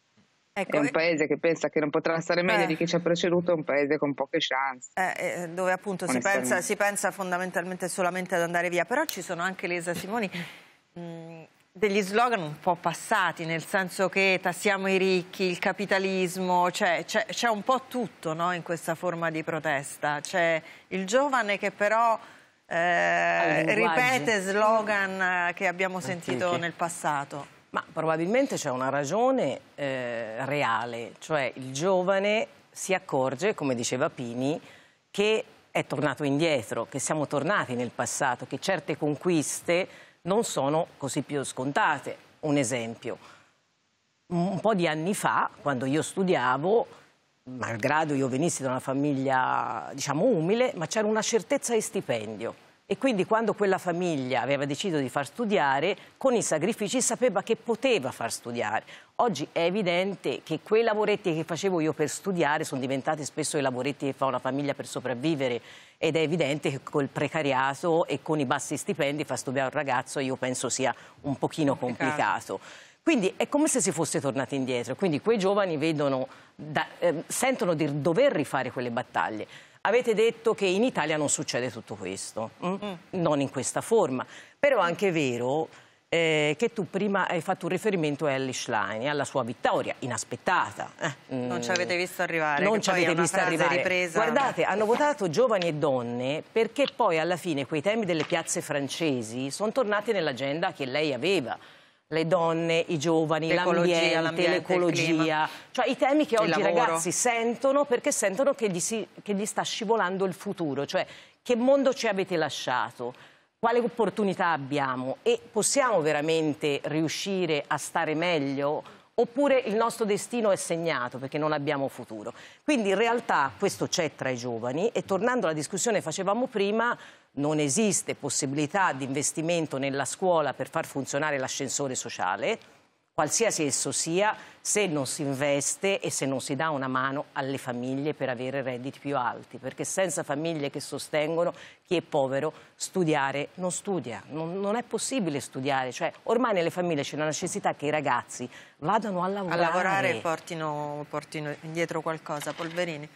Ecco, è un paese che pensa che non potrà stare eh. meglio eh, di chi ci ha preceduto, è un paese con poche chance. Eh, eh dove appunto si pensa, si pensa, fondamentalmente solamente ad andare via. Però ci sono anche Lesa Simoni mh, mm, degli slogan un po' passati, nel senso che tassiamo i ricchi, il capitalismo, cioè, c'è, cioè, un po' tutto no, in questa forma di protesta. C'è il giovane che però eh, ripete slogan eh, che abbiamo sentito Antiche. nel passato. Ma probabilmente c'è una ragione eh, reale, cioè il giovane si accorge, come diceva Pini, che è tornato indietro, che siamo tornati nel passato, che certe conquiste non sono così più scontate. Un esempio, un po' di anni fa, quando io studiavo, malgrado io venissi da una famiglia diciamo umile, ma c'era una certezza di stipendio. E quindi quando quella famiglia aveva deciso di far studiare, con i sacrifici sapeva che poteva far studiare. Oggi è evidente che quei lavoretti che facevo io per studiare sono diventati spesso i lavoretti che fa una famiglia per sopravvivere ed è evidente che col precariato e con i bassi stipendi far studiare un ragazzo io penso sia un pochino complicato. Quindi è come se si fosse tornati indietro, quindi quei giovani vedono, da, eh, sentono di dover rifare quelle battaglie. Avete detto che in Italia non succede tutto questo, mm? mm? non in questa forma. Però è anche vero eh, che tu prima hai fatto un riferimento a Ellie Schlein, e alla sua vittoria inaspettata. Eh, mm. non ci avete visto arrivare. Non ci avete visto arrivare. Ripresa. Guardate, hanno votato giovani e donne perché poi alla fine quei temi delle piazze francesi sono tornati nell'agenda che lei aveva le donne, i giovani, l'ambiente, l'ecologia, cioè i temi che oggi i ragazzi sentono perché sentono che gli, si, che gli, sta scivolando il futuro, cioè che mondo ci avete lasciato, quale opportunità abbiamo e possiamo veramente riuscire a stare meglio oppure il nostro destino è segnato perché non abbiamo futuro. Quindi in realtà questo c'è tra i giovani e tornando alla discussione che facevamo prima, non esiste possibilità di investimento nella scuola per far funzionare l'ascensore sociale, qualsiasi esso sia, se non si investe e se non si dà una mano alle famiglie per avere redditi più alti, perché senza famiglie che sostengono chi è povero studiare non studia, non, non è possibile studiare, cioè ormai nelle famiglie c'è la necessità che i ragazzi vadano a lavorare. A lavorare e portino, portino indietro qualcosa, polverini.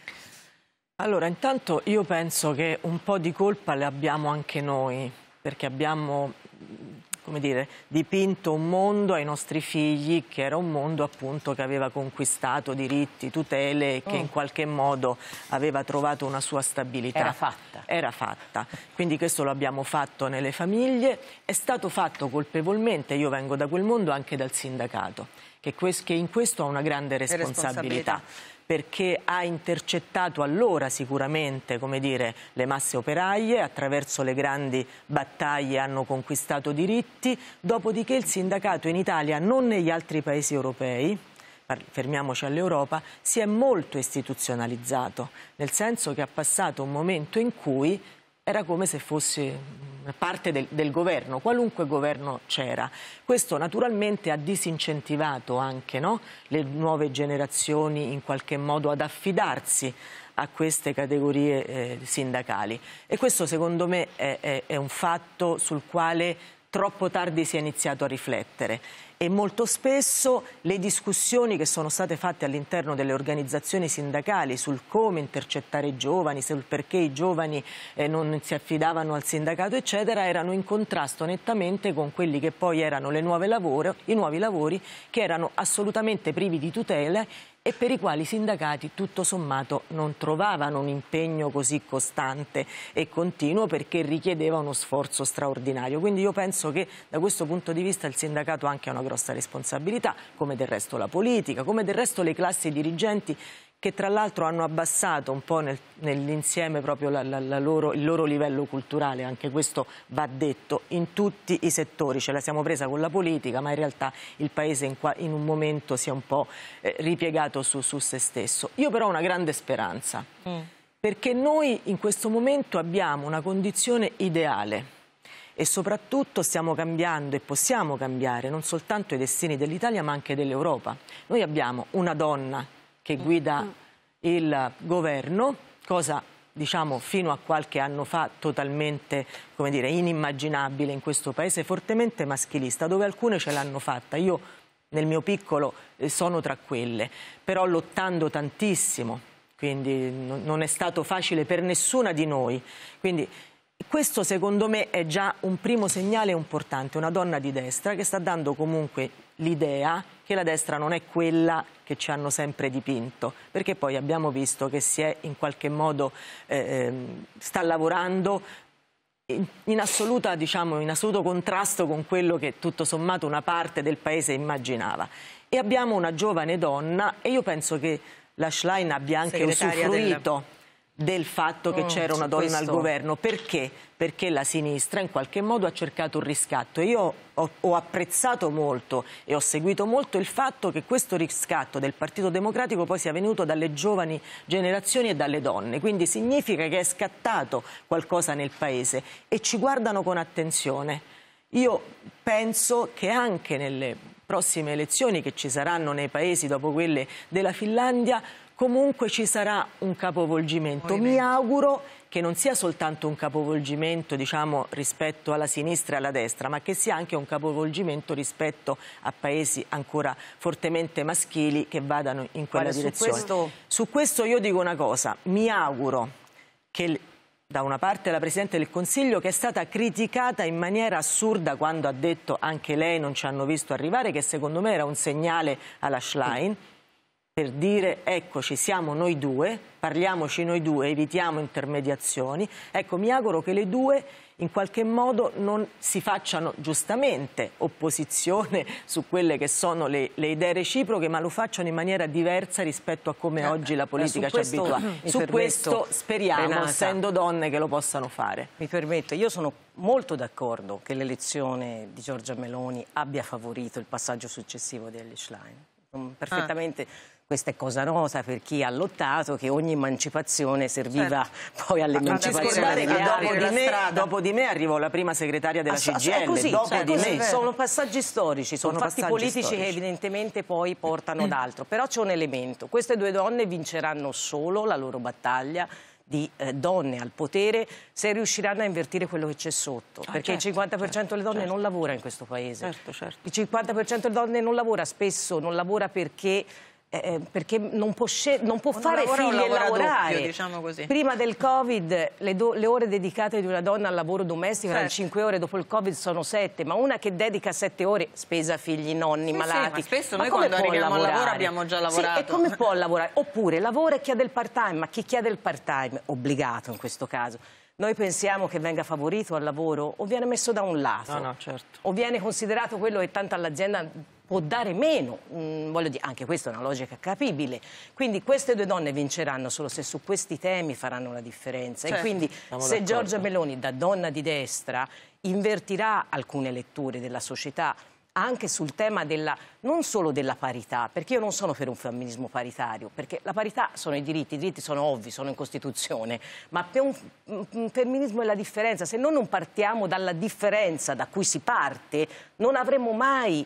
Allora, intanto io penso che un po' di colpa le abbiamo anche noi, perché abbiamo mm, come dire, dipinto un mondo ai nostri figli che era un mondo appunto che aveva conquistato diritti, tutele e che oh. in qualche modo aveva trovato una sua stabilità. Era fatta. Era fatta. Quindi questo lo abbiamo fatto nelle famiglie, è stato fatto colpevolmente, io vengo da quel mondo anche dal sindacato, che, in questo ha una grande responsabilità. responsabilità perché ha intercettato allora sicuramente dire, le masse operaie, attraverso le grandi battaglie hanno conquistato diritti, dopodiché il sindacato in Italia, non negli altri paesi europei, fermiamoci all'Europa, si è molto istituzionalizzato, nel senso che ha passato un momento in cui era come se fosse mm, parte del, del, governo, qualunque governo c'era. Questo naturalmente ha disincentivato anche no? le nuove generazioni in qualche modo ad affidarsi a queste categorie eh, sindacali e questo secondo me è, è, è un fatto sul quale troppo tardi si è iniziato a riflettere e molto spesso le discussioni che sono state fatte all'interno delle organizzazioni sindacali sul come intercettare i giovani, sul perché i giovani eh, non si affidavano al sindacato eccetera erano in contrasto nettamente con quelli che poi erano lavoro, i nuovi lavori che erano assolutamente privi di tutele e per i quali i sindacati tutto sommato non trovavano un impegno così costante e continuo perché richiedeva uno sforzo straordinario. Quindi io penso che da questo punto di vista il sindacato ha anche una grossa responsabilità, come del resto la politica, come del resto le classi dirigenti che tra l'altro hanno abbassato un po' nel, nell'insieme proprio la, la, la loro, il loro livello culturale, anche questo va detto, in tutti i settori, ce la siamo presa con la politica, ma in realtà il Paese in, in un momento si è un po' eh, ripiegato su, su se stesso. Io però ho una grande speranza, mm. perché noi in questo momento abbiamo una condizione ideale, e soprattutto stiamo cambiando e possiamo cambiare non soltanto i destini dell'Italia ma anche dell'Europa. Noi abbiamo una donna che guida mm. il governo, cosa diciamo fino a qualche anno fa totalmente dire, inimmaginabile in questo paese fortemente maschilista, dove alcune ce l'hanno fatta. Io nel mio piccolo eh, sono tra quelle, però lottando tantissimo, quindi non è stato facile per nessuna di noi. Quindi questo secondo me è già un primo segnale importante, una donna di destra che sta dando comunque l'idea che la destra non è quella che ci hanno sempre dipinto, perché poi abbiamo visto che si è in qualche modo, eh, ehm, sta lavorando in, assoluta, diciamo, in assoluto contrasto con quello che tutto sommato una parte del paese immaginava. E abbiamo una giovane donna e io penso che la Schlein abbia anche usufruito... Della del fatto che mm, c'era una donna questo. al governo. Perché? Perché la sinistra in qualche modo ha cercato un riscatto. Io ho, ho, apprezzato molto e ho seguito molto il fatto che questo riscatto del Partito Democratico poi sia venuto dalle giovani generazioni e dalle donne. Quindi significa che è scattato qualcosa nel Paese e ci guardano con attenzione. Io penso che anche nelle prossime elezioni che ci saranno nei paesi dopo quelle della Finlandia comunque ci sarà un capovolgimento. Mi auguro che non sia soltanto un capovolgimento diciamo, rispetto alla sinistra e alla destra, ma che sia anche un capovolgimento rispetto a paesi ancora fortemente maschili che vadano in quella Guarda, direzione. Su questo... su questo io dico una cosa, mi auguro che da una parte la Presidente del Consiglio che è stata criticata in maniera assurda quando ha detto anche lei non ci hanno visto arrivare, che secondo me era un segnale alla Schlein per dire eccoci siamo noi due, parliamoci noi due, evitiamo intermediazioni. Ecco, mi auguro che le due in qualche modo non si facciano giustamente opposizione su quelle che sono le, le idee reciproche, ma lo facciano in maniera diversa rispetto a come eh, oggi la eh, politica ci abitua. Su questo speriamo, Renata, essendo donne, che lo possano fare. Mi permetto, io sono molto d'accordo che l'elezione di Giorgia Meloni abbia favorito il passaggio successivo di Ellie Schlein. Ah. Perfettamente... Ah questa è cosa nota per chi ha lottato, che ogni emancipazione serviva certo. poi all'emancipazione dopo, di me, dopo di me arrivò la prima segretaria della Asso, ah, CGL, così, dopo certo, di me. Così, sono passaggi storici, sono, sono fatti politici storici. che evidentemente poi portano ad altro. Però c'è un elemento, queste due donne vinceranno solo la loro battaglia di eh, donne al potere se riusciranno a invertire quello che c'è sotto. Ah, perché certo, il 50% certo, delle donne certo. non lavora in questo paese. Certo, certo. Il 50% delle donne non lavora spesso, non lavora perché eh, eh, perché non può, non può fare figli e lavorare. Doppio, diciamo Prima del Covid le, le, ore dedicate di una donna al lavoro domestico certo. erano 5 ore, dopo il Covid sono 7, ma una che dedica 7 ore, spesa figli, nonni, sì, malati. Sì, ma spesso ma noi quando arriviamo lavorare? al lavoro abbiamo già lavorato. Sì, e come può lavorare? Oppure lavora e chiede il part-time, ma chi chiede il part-time, obbligato in questo caso, noi pensiamo che venga favorito al lavoro o viene messo da un lato no, no, certo. o viene considerato quello che tanto all'azienda può dare meno, mm, voglio dire, anche questa è una logica capibile. Quindi queste due donne vinceranno solo se su questi temi faranno la differenza. Certo. E quindi se Giorgia Meloni, da donna di destra, invertirà alcune letture della società anche sul tema della, non solo della parità, perché io non sono per un femminismo paritario, perché la parità sono i diritti, i diritti sono ovvi, sono in Costituzione, ma per un, un femminismo è la differenza, se noi non partiamo dalla differenza da cui si parte, non avremo mai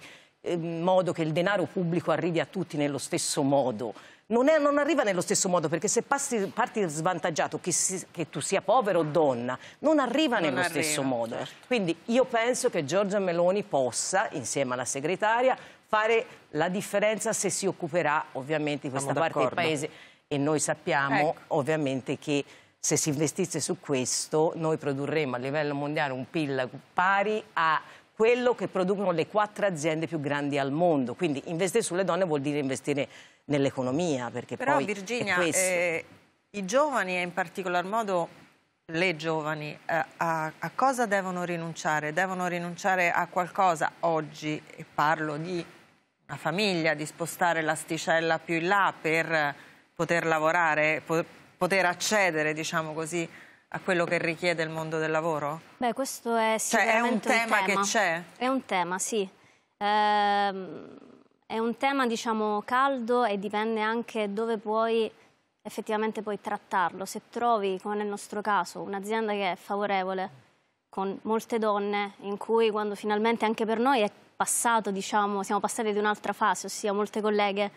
in ehm, modo che il denaro pubblico arrivi a tutti nello stesso modo non, è, non, arriva nello stesso modo, perché se passi, parti svantaggiato, che, si, che, tu sia povero o donna, non arriva non nello arriva, stesso modo. Certo. Quindi io penso che Giorgia Meloni possa, insieme alla segretaria, fare la differenza se si occuperà ovviamente di questa parte del paese. E noi sappiamo ecco. ovviamente che se si investisse su questo noi produrremmo a livello mondiale un PIL pari a quello che producono le quattro aziende più grandi al mondo. Quindi investire sulle donne vuol dire investire nell'economia. Perché Però Virginia, eh, i giovani e in particolar modo le giovani eh, a, a, cosa devono rinunciare? Devono rinunciare a qualcosa oggi, e parlo di una famiglia, di spostare l'asticella più in là per poter lavorare, po poter accedere, diciamo così, a quello che richiede il mondo del lavoro? Beh, questo è sicuramente cioè, è un, un tema, tema. che c'è? È un tema, sì. Ehm è un tema diciamo caldo e dipende anche dove puoi effettivamente puoi trattarlo. Se trovi, come nel nostro caso, un'azienda che è favorevole con molte donne in cui quando finalmente anche per noi è passato, diciamo, siamo passati ad un'altra fase, ossia molte colleghe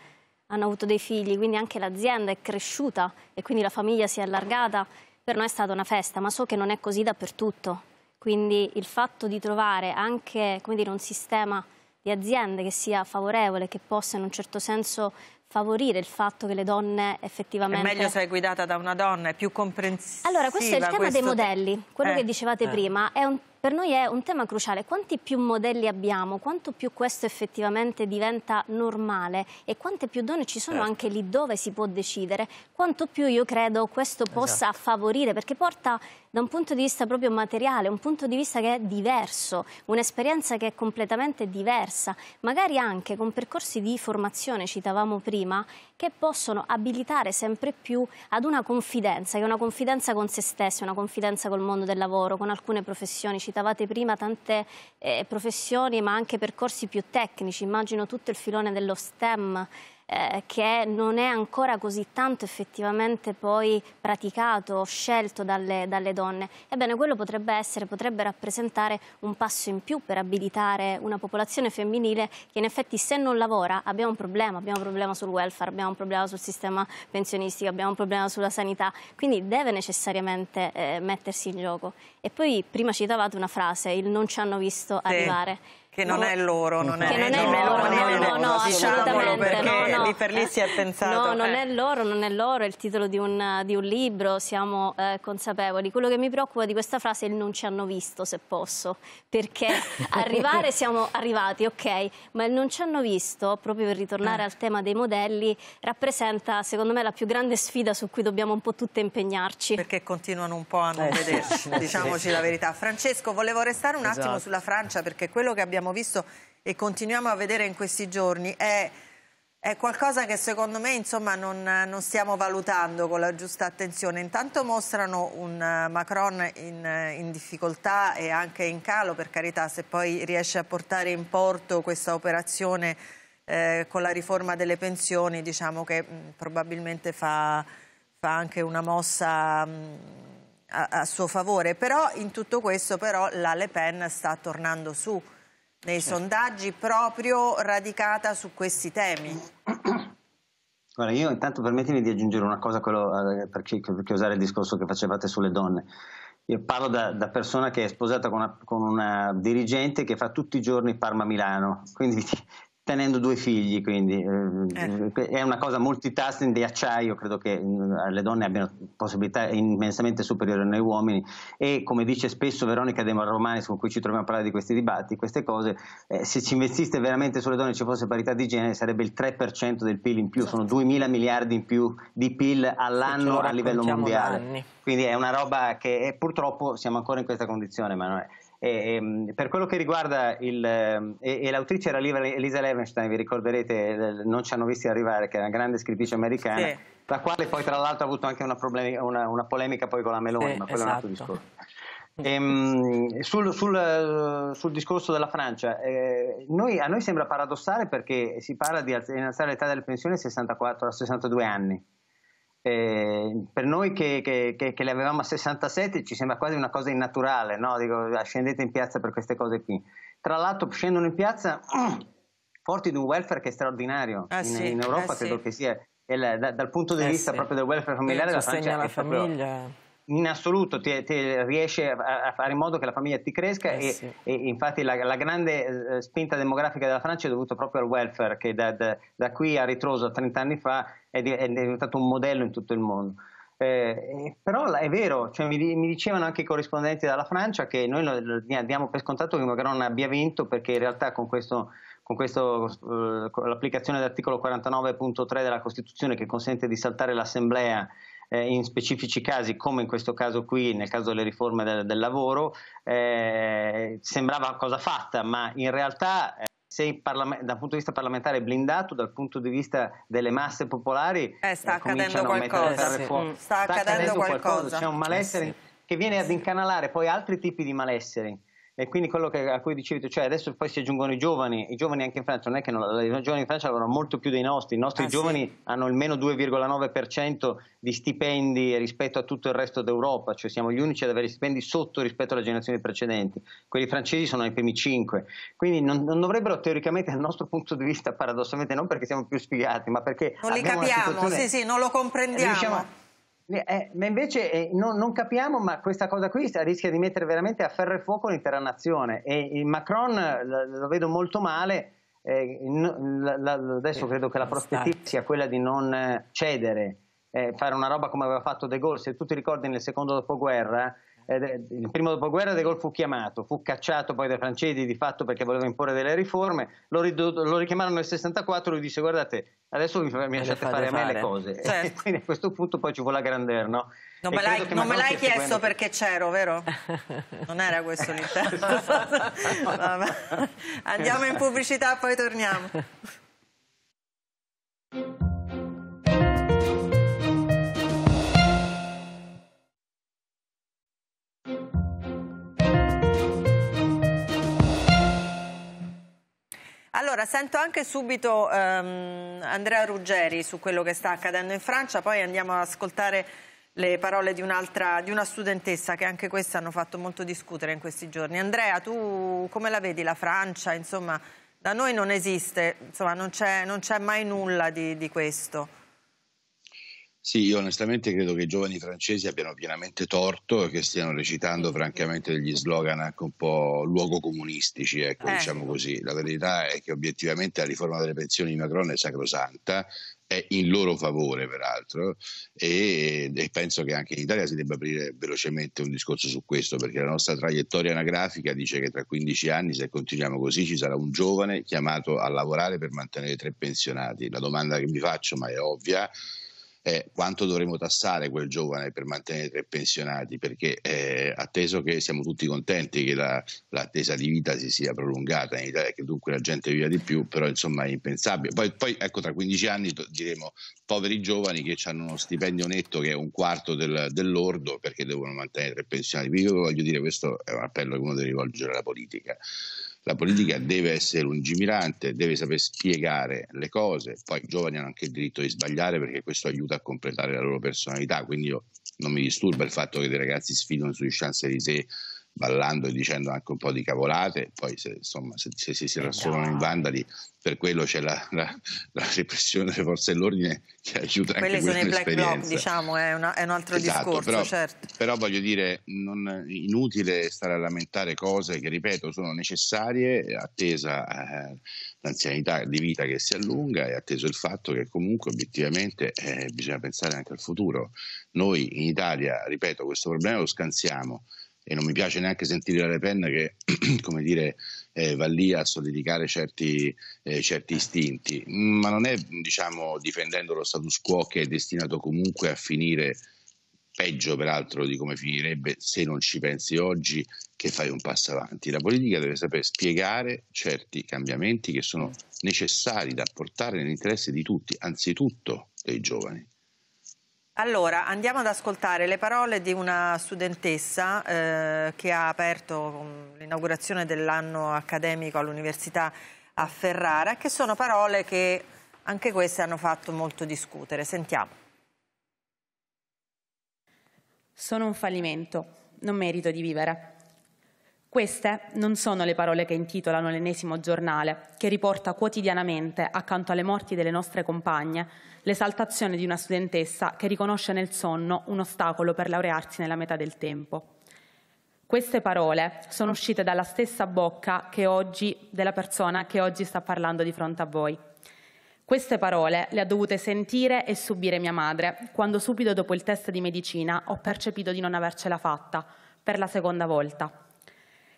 hanno avuto dei figli, quindi anche l'azienda è cresciuta e quindi la famiglia si è allargata, per noi è stata una festa, ma so che non è così dappertutto. Quindi il fatto di trovare anche dire, un sistema di aziende che sia favorevole, che possa in un certo senso favorire il fatto che le donne effettivamente... È meglio se è guidata da una donna, è più comprensibile. Allora, questo è il tema dei modelli, quello eh. che dicevate eh. prima, è un per noi è un tema cruciale. Quanti più modelli abbiamo, quanto più questo effettivamente diventa normale e quante più donne ci sono certo. anche lì dove si può decidere, quanto più io credo questo possa esatto. favorire, perché porta da un punto di vista proprio materiale, un punto di vista che è diverso, un'esperienza che è completamente diversa, magari anche con percorsi di formazione, citavamo prima, che possono abilitare sempre più ad una confidenza, che è una confidenza con se stessi, una confidenza col mondo del lavoro, con alcune professioni citavate prima tante eh, professioni ma anche percorsi più tecnici, immagino tutto il filone dello STEM eh, che non è ancora così tanto effettivamente poi praticato scelto dalle, dalle, donne. Ebbene, quello potrebbe essere, potrebbe rappresentare un passo in più per abilitare una popolazione femminile che in effetti se non lavora abbiamo un problema, abbiamo un problema sul welfare, abbiamo un problema sul sistema pensionistico, abbiamo un problema sulla sanità, quindi deve necessariamente eh, mettersi in gioco. E poi prima citavate una frase, il non ci hanno visto sì. arrivare che non no. è loro, non che è, non è no, loro, no, no, no, diciamolo perché no, no. lì per lì si è eh, pensato. No, non eh. è loro, non è loro, è il titolo di un, di un libro, siamo eh, consapevoli. Quello che mi preoccupa di questa frase è il non ci hanno visto, se posso, perché arrivare siamo arrivati, ok, ma il non ci hanno visto, proprio per ritornare eh. al tema dei modelli, rappresenta secondo me la più grande sfida su cui dobbiamo un po' tutte impegnarci. Perché continuano un po' a non eh, vederci, diciamoci la verità. Francesco, volevo restare un esatto. attimo sulla Francia perché quello che abbiamo abbiamo visto e continuiamo a vedere in questi giorni è, è qualcosa che secondo me insomma, non, non, stiamo valutando con la giusta attenzione. Intanto mostrano un eh, Macron in, eh, in, difficoltà e anche in calo, per carità, se poi riesce a portare in porto questa operazione eh, con la riforma delle pensioni, diciamo che mh, mm, probabilmente fa, fa, anche una mossa... Mh, mm, a, a suo favore, però in tutto questo però, la Le Pen sta tornando su nei sondaggi proprio radicata su questi temi. Guarda, io intanto permettimi di aggiungere una cosa quello, eh, per, chi, usare il discorso che facevate sulle donne. Io parlo da, da, persona che è sposata con una, con una, dirigente che fa tutti i giorni Parma-Milano, quindi tenendo due figli, quindi eh. eh. è una cosa multitasking di acciaio, credo che eh, le donne abbiano possibilità immensamente superiori a noi uomini e come dice spesso Veronica De Romanis con cui ci troviamo a parlare di questi dibattiti, queste cose, eh, se ci investiste veramente sulle donne e ci fosse parità di genere sarebbe il 3% del PIL in più, esatto. sono 2 mila miliardi in più di PIL all'anno a livello mondiale. Quindi è una roba che è, purtroppo siamo ancora in questa condizione, ma non è. E, ehm, per quello che riguarda il, ehm, e, l'autrice era Lisa Levenstein, vi ricorderete, eh, non ci hanno visti arrivare, che era una grande scrittrice americana, sì. la quale poi tra l'altro ha avuto anche una, una, una polemica poi con la Meloni, sì, ma quello esatto. è un altro esatto. discorso. Ehm, sul, sul, sul, discorso della Francia, eh, noi, a noi sembra paradossale perché si parla di innalzare l'età delle pensioni a 64 a 62 anni. Eh, per noi che, che, che, le avevamo a 67 ci sembra quasi una cosa innaturale, no? Dico, ah, scendete in piazza per queste cose qui. Tra l'altro scendono in piazza forti di un welfare che è straordinario ah, in, sì, in, Europa, eh, credo sì. che sia il, da, dal punto di eh, vista sì. proprio del welfare familiare, Io la Francia la famiglia. Proprio, in assoluto ti, ti riesce a, fare in modo che la famiglia ti cresca eh e, sì. e, infatti la, la, grande eh, spinta demografica della Francia è dovuta proprio al welfare che da, da, da qui a ritroso 30 anni fa è, di, è, diventato un modello in tutto il mondo. Eh, però è vero, cioè mi, mi, dicevano anche i corrispondenti dalla Francia che noi lo, lo diamo per scontato che Macron abbia vinto perché in realtà con questo con, questo, eh, con l'applicazione dell'articolo 49.3 della Costituzione che consente di saltare l'assemblea eh, in specifici casi, come in questo caso qui, nel caso delle riforme del, del lavoro, eh, sembrava cosa fatta, ma in realtà eh, se dal punto di vista parlamentare è blindato, dal punto di vista delle masse popolari eh, sta, eh, accadendo qualcosa. Sì. Mm, sta, sta accadendo, accadendo qualcosa. C'è un malessere sì. che viene ad incanalare poi altri tipi di malesseri. E quindi quello che, a cui dicevi, cioè adesso poi si aggiungono i giovani, i giovani anche in Francia, non è che non, i giovani in Francia lavorano molto più dei nostri, i nostri ah, giovani sì. hanno il meno 2,9% di stipendi rispetto a tutto il resto d'Europa, cioè siamo gli unici ad avere stipendi sotto rispetto alle generazioni precedenti, quelli francesi sono ai primi 5, quindi non, non dovrebbero teoricamente dal nostro punto di vista, paradossalmente non perché siamo più sfigati, ma perché... Non li capiamo, sì sì, non lo comprendiamo. Eh, ma invece eh, no, non capiamo, ma questa cosa qui rischia di mettere veramente a ferro e fuoco l'intera nazione. E, e Macron eh, lo vedo molto male. Eh, no, la, adesso credo che la prospettiva sia quella di non eh, cedere, eh, fare una roba come aveva fatto De Gaulle. Se tu ti ricordi nel secondo dopoguerra, il primo dopoguerra De Gaulle fu chiamato, fu cacciato poi dai francesi di fatto perché voleva imporre delle riforme, lo, lo richiamarono nel 64 e lui disse guardate adesso mi, mi lasciate fare, fare, a me le cose. Certo. quindi a questo punto poi ci vuole aggranderno. Non me l'hai, non me l'hai chiesto seguendo... perché c'ero, vero? Non era questo l'intento. Andiamo in pubblicità, poi torniamo. Allora, sento anche subito ehm, Andrea Ruggeri su quello che sta accadendo in Francia, poi andiamo ad ascoltare le parole di, di una studentessa che anche queste hanno fatto molto discutere in questi giorni. Andrea, tu come la vedi la Francia? Insomma, da noi non esiste, insomma, non c'è mai nulla di, di questo. Sì, io onestamente credo che i giovani francesi abbiano pienamente torto e che stiano recitando francamente degli slogan anche un po' luogo comunistici, ecco, eh. diciamo così. La verità è che obiettivamente la riforma delle pensioni di Macron è sacrosanta, è in loro favore peraltro e, e, penso che anche in Italia si debba aprire velocemente un discorso su questo perché la nostra traiettoria anagrafica dice che tra 15 anni se continuiamo così ci sarà un giovane chiamato a lavorare per mantenere tre pensionati. La domanda che mi faccio ma è ovvia eh, quanto dovremo tassare quel giovane per mantenere tre pensionati, perché eh, atteso che siamo tutti contenti che la, l'attesa di vita si sia prolungata in Italia, che dunque la gente viva di più, però insomma è impensabile. Poi, poi ecco, tra 15 anni diremo poveri giovani che hanno uno stipendio netto che è un quarto del, dell'ordo perché devono mantenere tre pensionati. Quindi Io voglio dire, questo è un appello che uno deve rivolgere alla politica. La politica deve essere lungimirante, deve saper spiegare le cose, poi i giovani hanno anche il diritto di sbagliare perché questo aiuta a completare la loro personalità, quindi io non mi disturba il fatto che dei ragazzi sfidano sui di sé ballando e dicendo anche un po' di cavolate, poi se, insomma, se, se, se si trasformano eh, in vandali per quello c'è la, la, la repressione delle forze dell'ordine che aiuta Quelle anche Quelle sono i black bloc, diciamo, è, una, è, un altro esatto, discorso, però, certo. Però voglio dire, non, inutile stare a lamentare cose che, ripeto, sono necessarie, attesa eh, l'anzianità di vita che si allunga e atteso il fatto che comunque obiettivamente eh, bisogna pensare anche al futuro. Noi in Italia, ripeto, questo problema lo scansiamo, e non mi piace neanche sentire la Le Pen che, come dire, eh, va lì a solidificare certi, eh, certi, istinti, ma non è, diciamo, difendendo lo status quo che è destinato comunque a finire peggio peraltro di come finirebbe se non ci pensi oggi che fai un passo avanti. La politica deve saper spiegare certi cambiamenti che sono necessari da portare nell'interesse di tutti, anzitutto dei giovani. Allora, andiamo ad ascoltare le parole di una studentessa eh, che ha aperto mm, l'inaugurazione dell'anno accademico all'Università a Ferrara, che sono parole che anche queste hanno fatto molto discutere. Sentiamo. Sono un fallimento, non merito di vivere. Queste non sono le parole che intitolano l'ennesimo giornale, che riporta quotidianamente, accanto alle morti delle nostre compagne, l'esaltazione di una studentessa che riconosce nel sonno un ostacolo per laurearsi nella metà del tempo. Queste parole sono uscite dalla stessa bocca oggi, della persona che oggi sta parlando di fronte a voi. Queste parole le ha dovute sentire e subire mia madre, quando subito dopo il test di medicina ho percepito di non avercela fatta, per la seconda volta.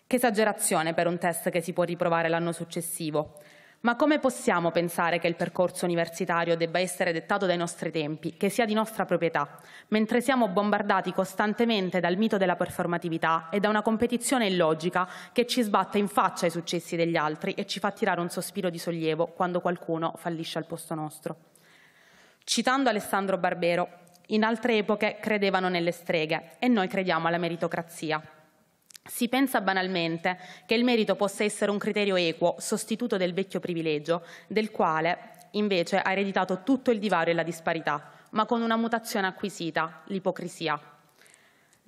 Che esagerazione per un test che si può riprovare l'anno successivo. Ma come possiamo pensare che il percorso universitario debba essere dettato dai nostri tempi, che sia di nostra proprietà, mentre siamo bombardati costantemente dal mito della performatività e da una competizione illogica che ci sbatte in faccia ai successi degli altri e ci fa tirare un sospiro di sollievo quando qualcuno fallisce al posto nostro? Citando Alessandro Barbero, in altre epoche credevano nelle streghe e noi crediamo alla meritocrazia. Si pensa banalmente che il merito possa essere un criterio equo, sostituto del vecchio privilegio, del quale invece ha ereditato tutto il divario e la disparità, ma con una mutazione acquisita, l'ipocrisia.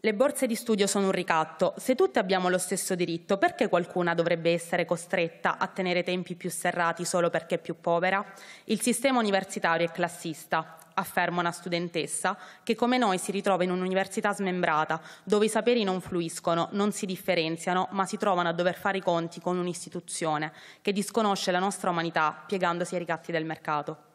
Le borse di studio sono un ricatto. Se tutte abbiamo lo stesso diritto, perché qualcuna dovrebbe essere costretta a tenere tempi più serrati solo perché è più povera? Il sistema universitario è classista, afferma una studentessa, che come noi si ritrova in un'università smembrata, dove i saperi non fluiscono, non si differenziano, ma si trovano a dover fare i conti con un'istituzione che disconosce la nostra umanità piegandosi ai ricatti del mercato.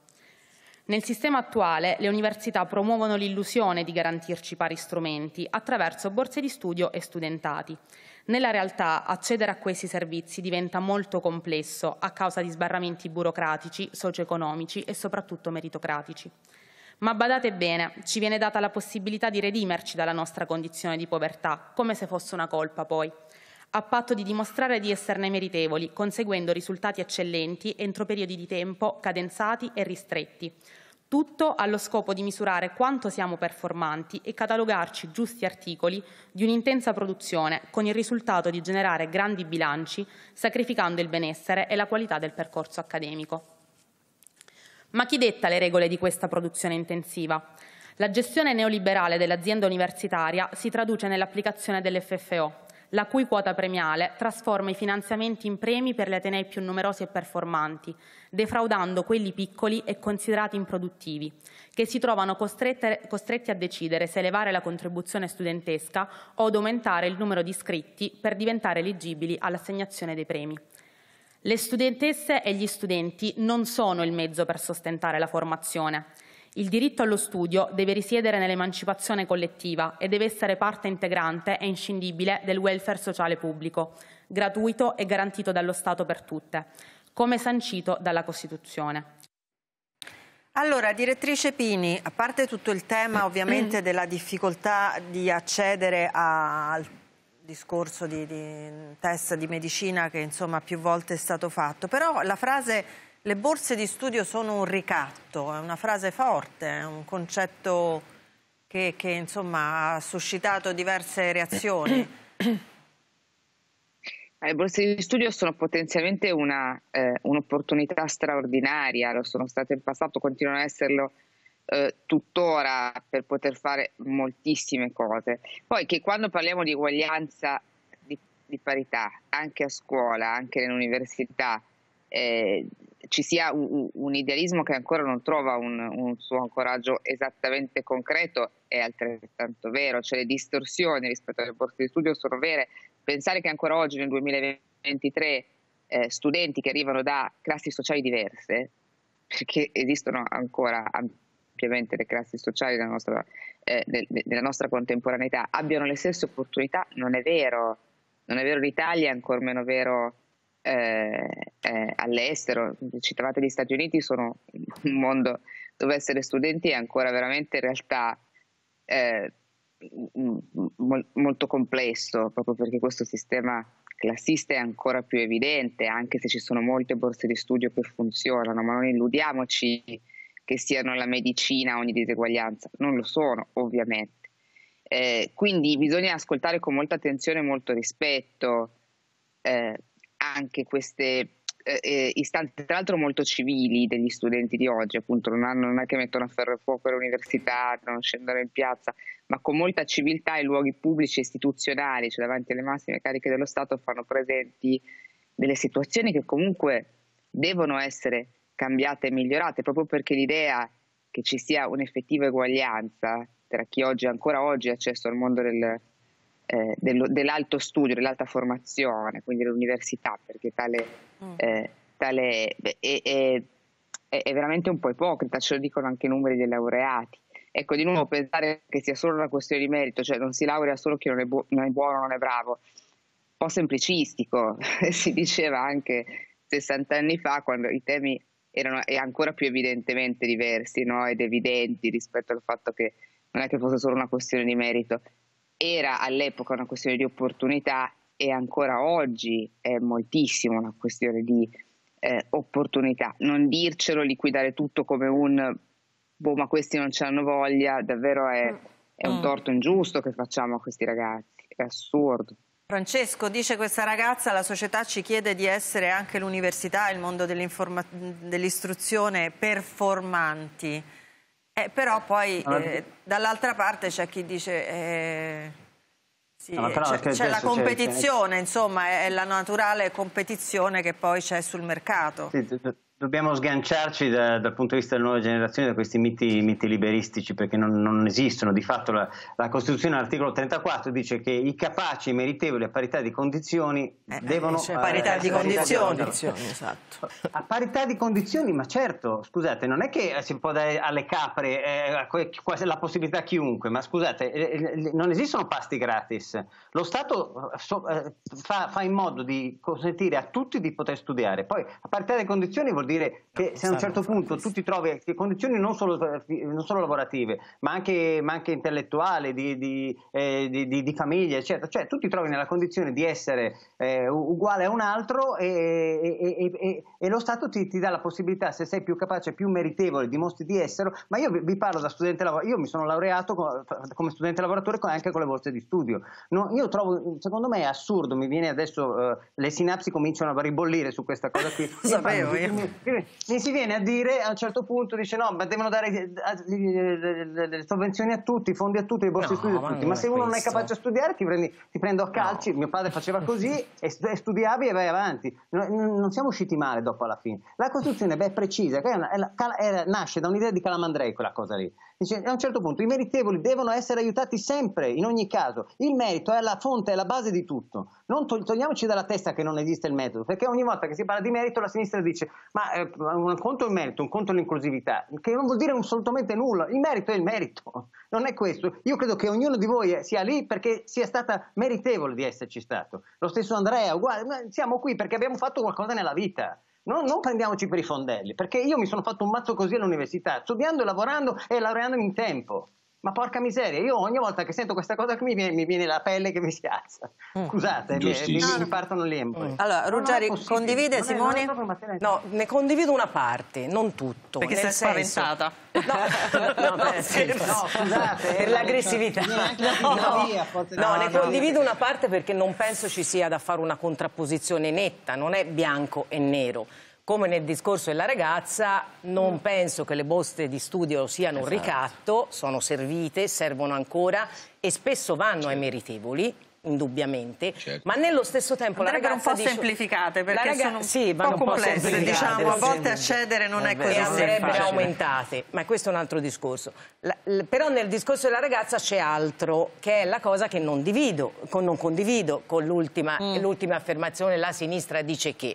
Nel sistema attuale le università promuovono l'illusione di garantirci pari strumenti attraverso borse di studio e studentati. Nella realtà accedere a questi servizi diventa molto complesso a causa di sbarramenti burocratici, socio-economici e soprattutto meritocratici. Ma badate bene, ci viene data la possibilità di redimerci dalla nostra condizione di povertà, come se fosse una colpa poi, a patto di dimostrare di esserne meritevoli, conseguendo risultati eccellenti entro periodi di tempo cadenzati e ristretti. Tutto allo scopo di misurare quanto siamo performanti e catalogarci giusti articoli di un'intensa produzione, con il risultato di generare grandi bilanci, sacrificando il benessere e la qualità del percorso accademico. Ma chi detta le regole di questa produzione intensiva? La gestione neoliberale dell'azienda universitaria si traduce nell'applicazione dell'FFO, la cui quota premiale trasforma i finanziamenti in premi per gli atenei più numerosi e performanti, defraudando quelli piccoli e considerati improduttivi, che si trovano costretti a decidere se elevare la contribuzione studentesca o ad aumentare il numero di iscritti per diventare elegibili all'assegnazione dei premi. Le studentesse e gli studenti non sono il mezzo per sostentare la formazione. Il diritto allo studio deve risiedere nell'emancipazione collettiva e deve essere parte integrante e inscindibile del welfare sociale pubblico, gratuito e garantito dallo Stato per tutte, come sancito dalla Costituzione. Allora, direttrice Pini, a parte tutto il tema ovviamente della difficoltà di accedere al discorso di, di test di medicina che insomma più volte è stato fatto, però la frase le borse di studio sono un ricatto è una frase forte, è un concetto che, che insomma ha suscitato diverse reazioni. Eh, le borse di studio sono potenzialmente eh, un'opportunità eh, un straordinaria, lo sono state in passato, continuano ad esserlo eh, tuttora per poter fare moltissime cose. Poi che quando parliamo di uguaglianza di, di parità, anche a scuola, anche nell'università, eh, ci sia un, idealismo che ancora non trova un, un, suo ancoraggio esattamente concreto è altrettanto vero, cioè le distorsioni rispetto alle borse di studio sono vere. Pensare che ancora oggi nel 2023 eh, studenti che arrivano da classi sociali diverse, perché esistono ancora ovviamente le classi sociali della nostra, eh, de, de, della nostra contemporaneità abbiano le stesse opportunità, non è vero. Non è vero l'Italia, è ancora meno vero eh, eh, all'estero. Citavate gli Stati Uniti, sono un mondo dove essere studenti è ancora veramente in realtà eh, mol, molto complesso, proprio perché questo sistema classista è ancora più evidente, anche se ci sono molte borse di studio che funzionano, ma non illudiamoci che siano la medicina ogni diseguaglianza, non lo sono ovviamente. Eh, quindi bisogna ascoltare con molta attenzione e molto rispetto eh, anche queste eh, eh istanze, tra l'altro molto civili degli studenti di oggi, appunto non, hanno, non è che mettono a ferro e fuoco l'università, non scendono in piazza, ma con molta civiltà i luoghi pubblici e istituzionali, cioè davanti alle massime cariche dello Stato, fanno presenti delle situazioni che comunque devono essere cambiate e migliorate, proprio perché l'idea che ci sia un'effettiva eguaglianza tra chi oggi ancora oggi ha accesso al mondo del, eh, dello, dell'alto studio, dell'alta formazione, quindi dell'università, perché tale, mm. eh, tale beh, è, è, è, veramente un po' ipocrita, ce lo dicono anche i numeri dei laureati. Ecco, di nuovo pensare che sia solo una questione di merito, cioè non si laurea solo chi non è, bu- non è buono, non è bravo, un po' semplicistico, si diceva anche 60 anni fa quando i temi erano ancora più evidentemente diversi no? ed evidenti rispetto al fatto che non è che fosse solo una questione di merito, era all'epoca una questione di opportunità e ancora oggi è moltissimo una questione di eh, opportunità. Non dircelo, liquidare tutto come un boh, ma questi non ci hanno voglia, davvero è, mm. è un torto ingiusto che facciamo a questi ragazzi, è assurdo. Francesco dice questa ragazza, la società ci chiede di essere anche l'università, il mondo dell'istruzione dell performanti, eh, però poi ah, eh, dall'altra parte c'è chi dice eh, sì, c'è la competizione, insomma è la naturale competizione che poi c'è sul mercato. Sì, dobbiamo sganciarci da, dal punto di vista della nuova generazione da questi miti, miti liberistici perché non, non, esistono. Di fatto la, la Costituzione l'articolo 34 dice che i capaci, i meritevoli a parità di condizioni eh, eh devono... Cioè, parità, eh, di, parità condizioni. di condizioni. esatto. A parità di condizioni, ma certo, scusate, non è che si può dare alle capre eh, la possibilità a chiunque, ma scusate, eh, eh, non esistono pasti gratis. Lo Stato fa, fa in modo di consentire a tutti di poter studiare. Poi a parità di condizioni vuol dire che se a un certo punto tu ti trovi che condizioni non solo, eh, non solo lavorative, ma anche, ma anche intellettuali, di, di, eh, di, di, famiglia, eccetera, cioè tu ti trovi nella condizione di essere eh, uguale a un altro e, e, e, e lo Stato ti, ti, dà la possibilità, se sei più capace, più meritevole, dimostri di esserlo, ma io vi parlo da studente lavoratore, io mi sono laureato come studente lavoratore anche con le borse di studio. No, io trovo, secondo me è assurdo, mi viene adesso, eh, le sinapsi cominciano a ribollire su questa cosa qui. Lo sapevo io mi si viene a dire a un certo punto, dice no, ma devono dare le eh, sovvenzioni a tutti, i fondi a tutti, i borse no, studio a tutti, ma, se uno non è capace a studiare ti, prendi, ti prendo a calci, no. mio padre faceva così e, studiavi e vai avanti, non siamo usciti male dopo alla fine. La costruzione beh, è precisa, è una, è la, è, nasce da un'idea di calamandrei quella cosa lì, a un certo punto i meritevoli devono essere aiutati sempre, in ogni caso. Il merito è la fonte, è la base di tutto. Non to- togliamoci dalla testa che non esiste il metodo, perché ogni volta che si parla di merito la sinistra dice ma eh, un conto è il merito, un conto è l'inclusività, che non vuol dire assolutamente nulla. Il merito è il merito, non è questo. Io credo che ognuno di voi sia lì perché sia stata meritevole di esserci stato. Lo stesso Andrea, uguale, siamo qui perché abbiamo fatto qualcosa nella vita. No, non prendiamoci per i fondelli, perché io mi sono fatto un mazzo così all'università, studiando e lavorando e laureando in tempo. Ma porca miseria, io ogni volta che sento questa cosa mi viene, mi viene la pelle che mi schiaccia. Mm. Scusate, mi, mi, mi partono gli empoli. Mm. Allora, Ruggeri, condivide Simone? No, ne condivido una parte, non tutto. Perché sei senso... spaventata? No, no, no scusate. Per eh, l'aggressività. no, ne condivido una parte perché non penso ci sia da fare una contrapposizione netta, non è bianco e nero come nel discorso della ragazza, non mm. penso che le borse di studio siano esatto. un ricatto, sono servite, servono ancora e spesso vanno certo. ai meritevoli indubbiamente, certo. ma nello stesso tempo Andrei la ragazza un po' dice... semplificate perché raga... sono sì, un po' complesse, diciamo, a volte accedere non è, è così e andrebbero aumentate, ma questo è un altro discorso. La, però nel discorso della ragazza c'è altro, che è la cosa che non divido, non condivido con l'ultima mm. affermazione, la sinistra dice che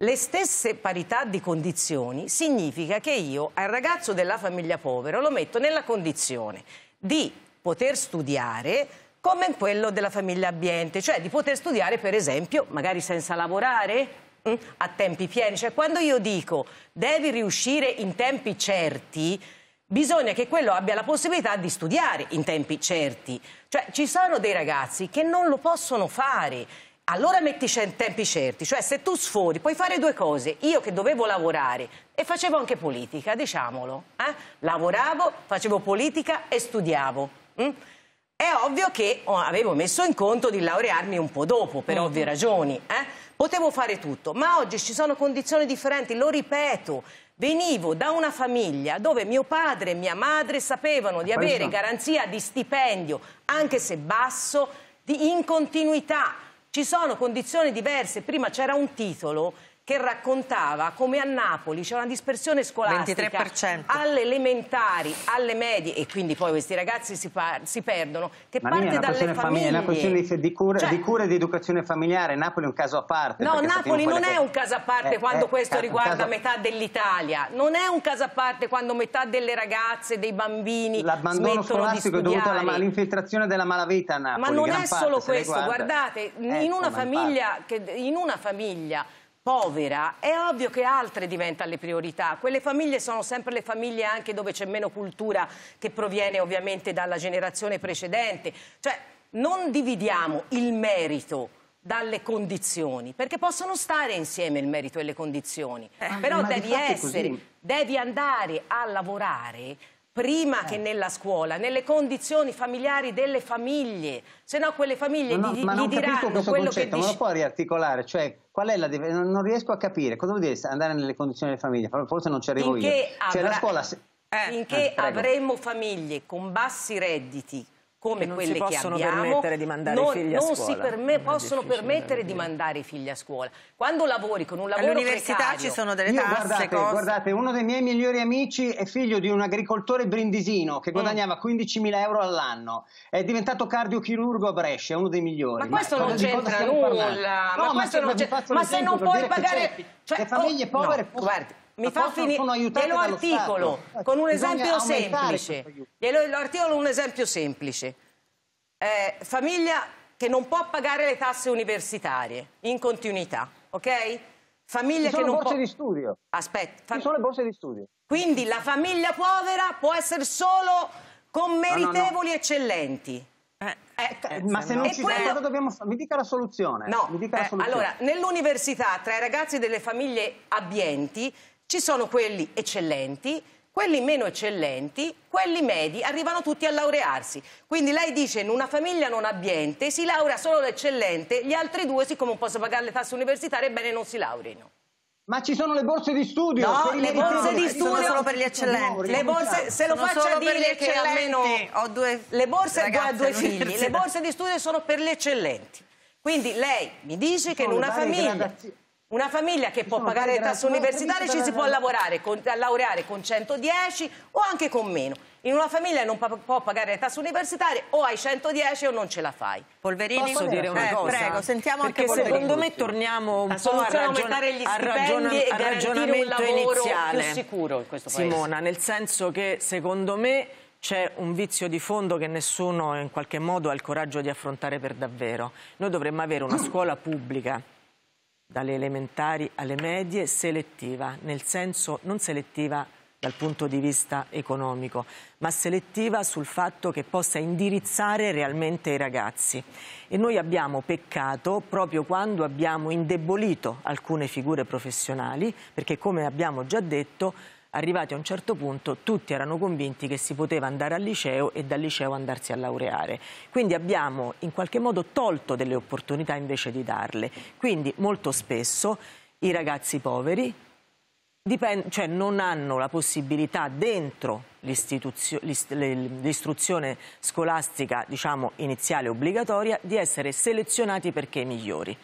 le stesse parità di condizioni significa che io al ragazzo della famiglia povera lo metto nella condizione di poter studiare come quello della famiglia ambiente, cioè di poter studiare per esempio magari senza lavorare mm, a tempi pieni, cioè quando io dico devi riuscire in tempi certi bisogna che quello abbia la possibilità di studiare in tempi certi, cioè ci sono dei ragazzi che non lo possono fare allora mettici in tempi certi, cioè se tu sfori puoi fare due cose, io che dovevo lavorare e facevo anche politica, diciamolo, eh? lavoravo, facevo politica e studiavo. Mm? È ovvio che oh, avevo messo in conto di laurearmi un po' dopo, per mm-hmm. ovvie ragioni. Eh? Potevo fare tutto, ma oggi ci sono condizioni differenti, lo ripeto. Venivo da una famiglia dove mio padre e mia madre sapevano di avere garanzia di stipendio, anche se basso, di, in continuità ci sono condizioni diverse. Prima c'era un titolo che raccontava come a Napoli c'è una dispersione scolastica 23%. alle elementari, alle medie e quindi poi questi ragazzi si, si perdono, che Ma parte dalle famiglie. È una questione di cura, cioè, di cura, e di educazione familiare, Napoli è un caso a parte. No, Napoli non è un caso a parte eh, quando eh, questo riguarda caso... metà dell'Italia, non è un caso a parte quando metà delle ragazze, dei bambini L'abbandono scolastico è dovuto all'infiltrazione della malavita a Napoli. Ma non è solo questo, guardate, eh, in una famiglia povera, è ovvio che altre diventano le priorità. Quelle famiglie sono sempre le famiglie anche dove c'è meno cultura che proviene ovviamente dalla generazione precedente. Cioè, non dividiamo il merito dalle condizioni, perché possono stare insieme il merito e le condizioni. Eh, Però devi essere, così. devi andare a lavorare prima eh. che nella scuola, nelle condizioni familiari delle famiglie, se no quelle famiglie no, no, gli, ma non gli diranno questo quello concetto, che dici... Ma lo puoi riarticolare, cioè qual è la Non riesco a capire, cosa vuol dire andare nelle condizioni delle famiglie? Forse non ci arrivo Finché io. Avrà... Cioè, la scuola... Eh, eh, finché eh, avremo famiglie con bassi redditi, come non quelle che abbiamo, non, non si perme, possono permettere di mandare i figli a scuola. Quando lavori con un lavoro All'università precario... ci sono delle tasse, guardate, cose... guardate, uno dei miei migliori amici è figlio di un agricoltore brindisino che mm. guadagnava mm. 15.000 euro all'anno. È diventato cardiochirurgo a Brescia, è uno dei migliori. Ma questo ma non c'entra nulla. No, ma, ma, non c'entra, ma se non puoi pagare... Cioè, le famiglie oh, povere... No, guardi, mi fa finire, glielo articolo Stato. Eh, con un esempio semplice, glielo articolo un esempio semplice, eh, famiglia che non può pagare le tasse universitarie in continuità, ok? Famiglia che non borse può... di studio. Aspetta. Fam... sono le borse di studio. Quindi la famiglia povera può essere solo con meritevoli no, no, no. eccellenti. Eh eh, eh, eh, ma se non e ci quello... sono, dobbiamo... mi dica la soluzione. No, la soluzione. allora, nell'università tra i ragazzi delle famiglie abbienti ci sono quelli eccellenti, quelli meno eccellenti, quelli medi, arrivano tutti a laurearsi. Quindi lei dice in una famiglia non abbiente si laurea solo l'eccellente, gli altri due siccome non posso pagare le tasse universitarie bene non si laureino. Ma ci sono le borse di studio? No, eh, le borse di studio sono solo per gli eccellenti. Le borse, se lo faccio a dire che almeno ho due le borse ragazze, due, due figli, le borse di studio sono per gli eccellenti. Quindi lei mi dice che in una famiglia una famiglia che può pagare le tasse universitarie ci si può lavorare, con, laureare con 110 o anche con meno. In una famiglia non pa può pagare le tasse universitarie o hai 110 o non ce la fai. Polverini, posso dire una eh, cosa? Prego, sentiamo Perché anche Polverini. secondo me torniamo un la po' a, ragion gli a, ragion e al ragionamento iniziale. più sicuro in questo Simona, paese. Simona, nel senso che secondo me c'è un vizio di fondo che nessuno in qualche modo ha il coraggio di affrontare per davvero. Noi dovremmo avere una scuola pubblica dalle elementari alle medie, selettiva, nel senso non selettiva dal punto di vista economico, ma selettiva sul fatto che possa indirizzare realmente i ragazzi. E noi abbiamo peccato proprio quando abbiamo indebolito alcune figure professionali, perché come abbiamo già detto arrivati a un certo punto tutti erano convinti che si poteva andare al liceo e dal liceo andarsi a laureare. Quindi abbiamo in qualche modo tolto delle opportunità invece di darle. Quindi molto spesso i ragazzi poveri cioè non hanno la possibilità dentro l'istruzione scolastica diciamo, iniziale obbligatoria di essere selezionati perché i migliori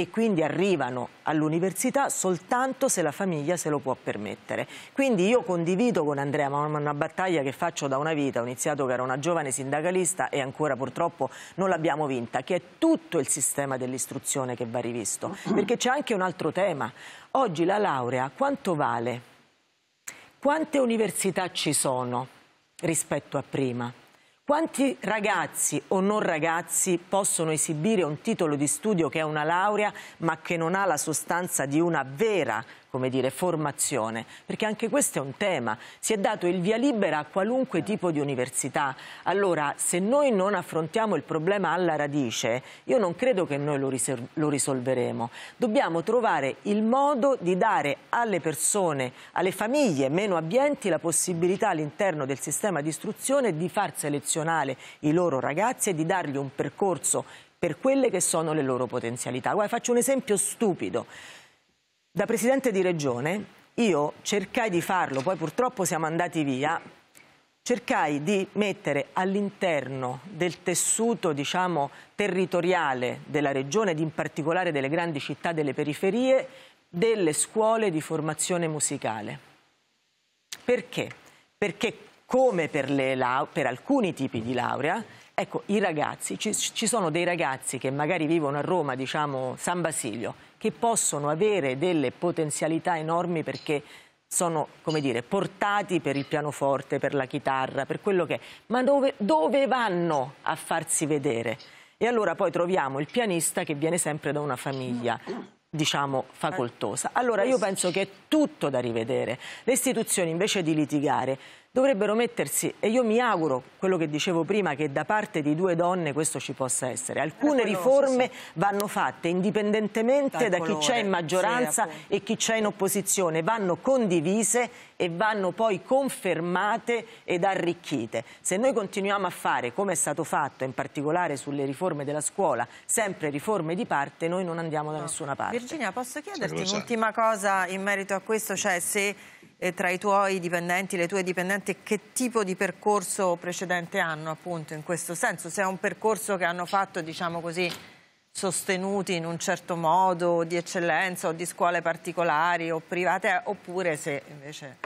e quindi arrivano all'università soltanto se la famiglia se lo può permettere. Quindi io condivido con Andrea, ma una battaglia che faccio da una vita, ho iniziato che ero una giovane sindacalista e ancora purtroppo non l'abbiamo vinta, che è tutto il sistema dell'istruzione che va rivisto, perché c'è anche un altro tema. Oggi la laurea quanto vale? Quante università ci sono rispetto a prima? Quanti ragazzi o non ragazzi possono esibire un titolo di studio che è una laurea ma che non ha la sostanza di una vera come dire, formazione, perché anche questo è un tema. Si è dato il via libera a qualunque tipo di università. Allora, se noi non affrontiamo il problema alla radice, io non credo che noi lo, lo risolveremo. Dobbiamo trovare il modo di dare alle persone, alle famiglie meno abbienti, la possibilità all'interno del sistema di istruzione di far selezionare i loro ragazzi e di dargli un percorso per quelle che sono le loro potenzialità. Guarda, faccio un esempio stupido. Da presidente di regione io cercai di farlo, poi purtroppo siamo andati via, cercai di mettere all'interno del tessuto diciamo, territoriale della regione, ed in particolare delle grandi città, delle periferie, delle scuole di formazione musicale. Perché? Perché come per, per alcuni tipi di laurea, ecco, i ragazzi, ci, ci sono dei ragazzi che magari vivono a Roma, diciamo San Basilio, che possono avere delle potenzialità enormi perché sono come dire, portati per il pianoforte, per la chitarra, per quello che è, ma dove, dove vanno a farsi vedere? E allora poi troviamo il pianista che viene sempre da una famiglia diciamo facoltosa. Allora io penso che è tutto da rivedere. Le istituzioni invece di litigare dovrebbero mettersi, e io mi auguro, quello che dicevo prima, che da parte di due donne questo ci possa essere. Alcune riforme vanno fatte indipendentemente da chi c'è in maggioranza e chi c'è in opposizione, vanno condivise e vanno poi confermate ed arricchite. Se noi continuiamo a fare, come è stato fatto, in particolare sulle riforme della scuola, sempre riforme di parte, noi non andiamo da nessuna parte. Virginia, posso chiederti un'ultima cosa in merito a questo? Cioè, se eh, tra i tuoi dipendenti, le tue dipendenti, che tipo di percorso precedente hanno appunto in questo senso? Se è un percorso che hanno fatto, diciamo così, sostenuti in un certo modo, di eccellenza o di scuole particolari o private, oppure se invece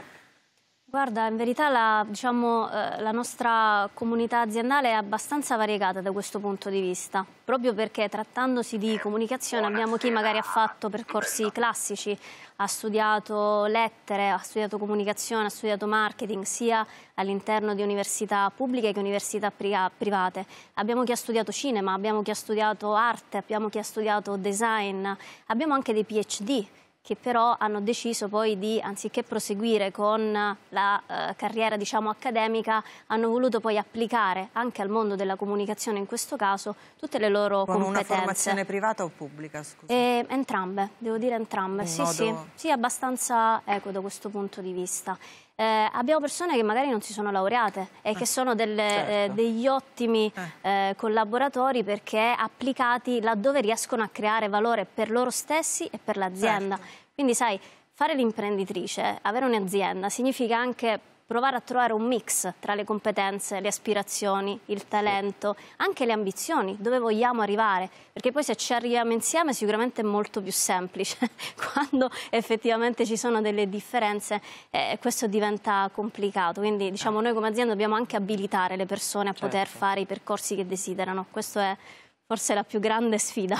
Guarda, in verità la, diciamo, eh, la, nostra comunità aziendale è abbastanza variegata da questo punto di vista, proprio perché trattandosi di comunicazione abbiamo chi magari ha fatto percorsi classici, ha studiato lettere, ha studiato comunicazione, ha studiato marketing, sia all'interno di università pubbliche che università private. Abbiamo chi ha studiato cinema, abbiamo chi ha studiato arte, abbiamo chi ha studiato design, abbiamo anche dei PhD che però hanno deciso poi di, anziché proseguire con la eh, carriera diciamo, accademica, hanno voluto poi applicare anche al mondo della comunicazione in questo caso tutte le loro con competenze. Con una formazione privata o pubblica? E, eh, entrambe, devo dire entrambe, in sì, modo... sì, sì, abbastanza equo da questo punto di vista eh, abbiamo persone che magari non si sono laureate e eh, che sono delle, eh, certo. eh, degli ottimi eh. Eh, collaboratori perché applicati laddove riescono a creare valore per loro stessi e per l'azienda. Certo. Quindi sai, fare l'imprenditrice, avere un'azienda significa anche provare a trovare un mix tra le competenze, le aspirazioni, il talento, anche le ambizioni, dove vogliamo arrivare, perché poi se ci arriviamo insieme sicuramente è molto più semplice, quando effettivamente ci sono delle differenze eh, questo diventa complicato, quindi diciamo ah. noi come azienda dobbiamo anche abilitare le persone a certo. poter fare i percorsi che desiderano, questa è forse la più grande sfida.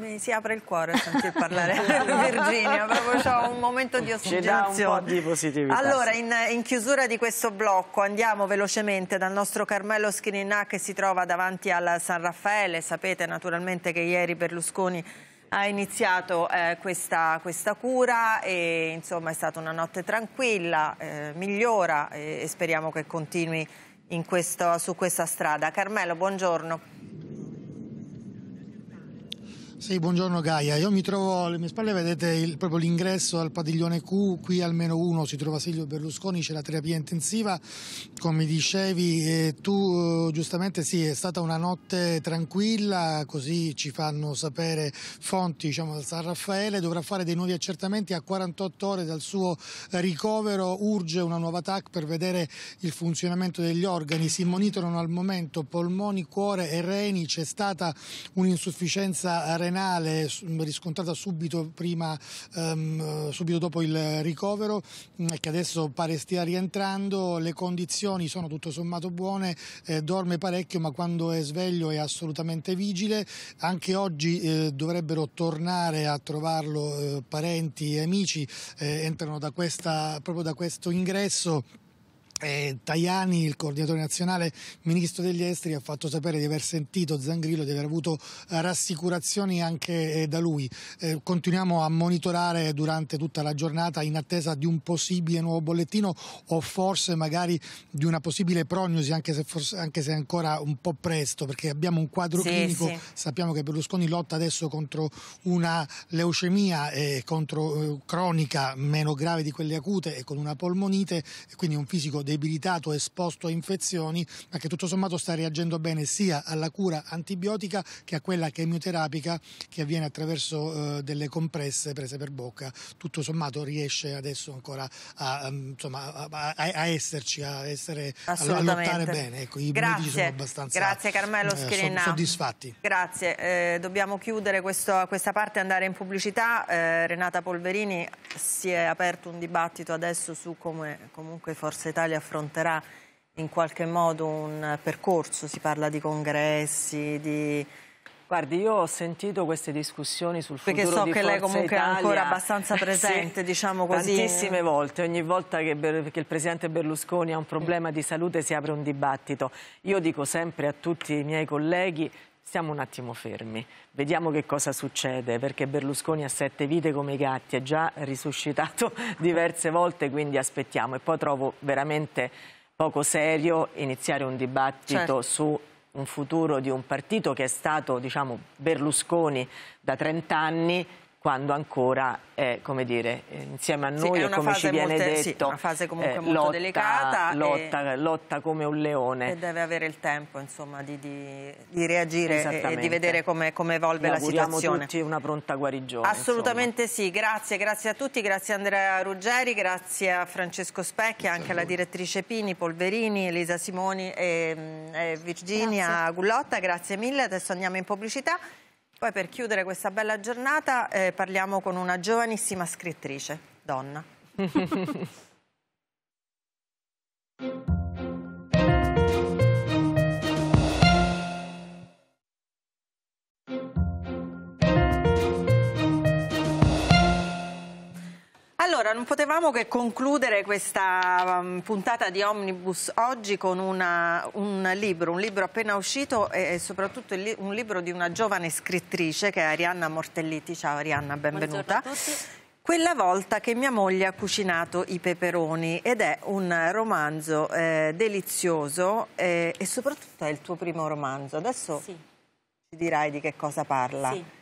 Mi si apre il cuore a sentir parlare Virginia, proprio c'ho un momento di di positività. Allora, in, in, chiusura di questo blocco andiamo velocemente dal nostro Carmelo Schininà che si trova davanti al San Raffaele. Sapete naturalmente che ieri Berlusconi ha iniziato eh, questa, questa, cura e insomma è stata una notte tranquilla, eh, migliora e, e, speriamo che continui questa, su questa strada. Carmelo, buongiorno. Sì, buongiorno Gaia. Io mi trovo alle mie spalle, vedete il, proprio l'ingresso al padiglione Q, qui almeno uno si trova Silvio Berlusconi, c'è la terapia intensiva, come dicevi tu eh, giustamente sì, è stata una notte tranquilla, così ci fanno sapere fonti diciamo, dal San Raffaele, dovrà fare dei nuovi accertamenti a 48 ore dal suo ricovero, urge una nuova TAC per vedere il funzionamento degli organi, si monitorano al momento polmoni, cuore e reni, c'è stata un'insufficienza renale renale riscontrata subito, prima, ehm, eh, subito dopo il ricovero mm, che adesso pare stia rientrando, le condizioni sono tutto sommato buone, eh, dorme parecchio ma quando è sveglio è assolutamente vigile, anche oggi eh, dovrebbero tornare a trovarlo eh, parenti e amici, eh, entrano da questa, proprio da questo ingresso eh, Tajani, il coordinatore nazionale, ministro degli esteri, ha fatto sapere di aver sentito Zangrillo, di aver avuto eh, rassicurazioni anche eh, da lui. Eh, continuiamo a monitorare durante tutta la giornata in attesa di un possibile nuovo bollettino o forse magari di una possibile prognosi, anche se, forse, anche se ancora un po' presto, perché abbiamo un quadro sì, clinico. Sì. Sappiamo che Berlusconi lotta adesso contro una leucemia eh, contro, eh, cronica meno grave di quelle acute e con una polmonite, quindi un fisico debilitato, esposto a infezioni, ma che tutto sommato sta reagendo bene sia alla cura antibiotica che a quella chemioterapica che avviene attraverso eh, delle compresse prese per bocca. Tutto sommato riesce adesso ancora a, ehm, insomma, a, a esserci, a, essere, a, lottare bene. Ecco, I medici sono abbastanza Grazie Carmelo Eh, soddisfatti. Grazie, eh, dobbiamo chiudere questo, questa parte e andare in pubblicità. Eh, Renata Polverini si è aperto un dibattito adesso su come comunque Forza Italia affronterà in qualche modo un percorso, si parla di congressi, di... Guardi, io ho sentito queste discussioni sul Perché futuro so di Perché so che lei comunque Italia. è ancora abbastanza presente, sì, diciamo così. Tantissime volte, ogni volta che, che, il Presidente Berlusconi ha un problema di salute si apre un dibattito. Io dico sempre a tutti i miei colleghi, Stiamo un attimo fermi, vediamo che cosa succede, perché Berlusconi ha sette vite come i gatti, è già risuscitato diverse volte, quindi aspettiamo. E poi trovo veramente poco serio iniziare un dibattito certo. su un futuro di un partito che è stato, diciamo, Berlusconi da 30 anni quando ancora, è, eh, come dire, eh, insieme a noi, sì, come ci viene molto, detto, sì, eh, lotta, lotta, lotta, come un leone. E deve avere il tempo, insomma, di, di, di reagire e, di vedere come, come evolve la situazione. tutti una pronta guarigione. Assolutamente insomma. sì, grazie, grazie a tutti, grazie a Andrea Ruggeri, grazie a Francesco Specchia, anche alla direttrice Pini, Polverini, Elisa Simoni e, mm, e Virginia grazie. Gullotta, grazie mille, adesso andiamo in pubblicità. Poi per chiudere questa bella giornata eh, parliamo con una giovanissima scrittrice, donna. Allora, non potevamo che concludere questa um, puntata di Omnibus oggi con una, un libro, un libro appena uscito e, e soprattutto li, un libro di una giovane scrittrice che è Arianna Mortelliti. Ciao Arianna, benvenuta. Quella volta che mia moglie ha cucinato i peperoni ed è un romanzo eh, delizioso eh, e soprattutto è il tuo primo romanzo. Adesso sì. ci dirai di che cosa parla. Sì.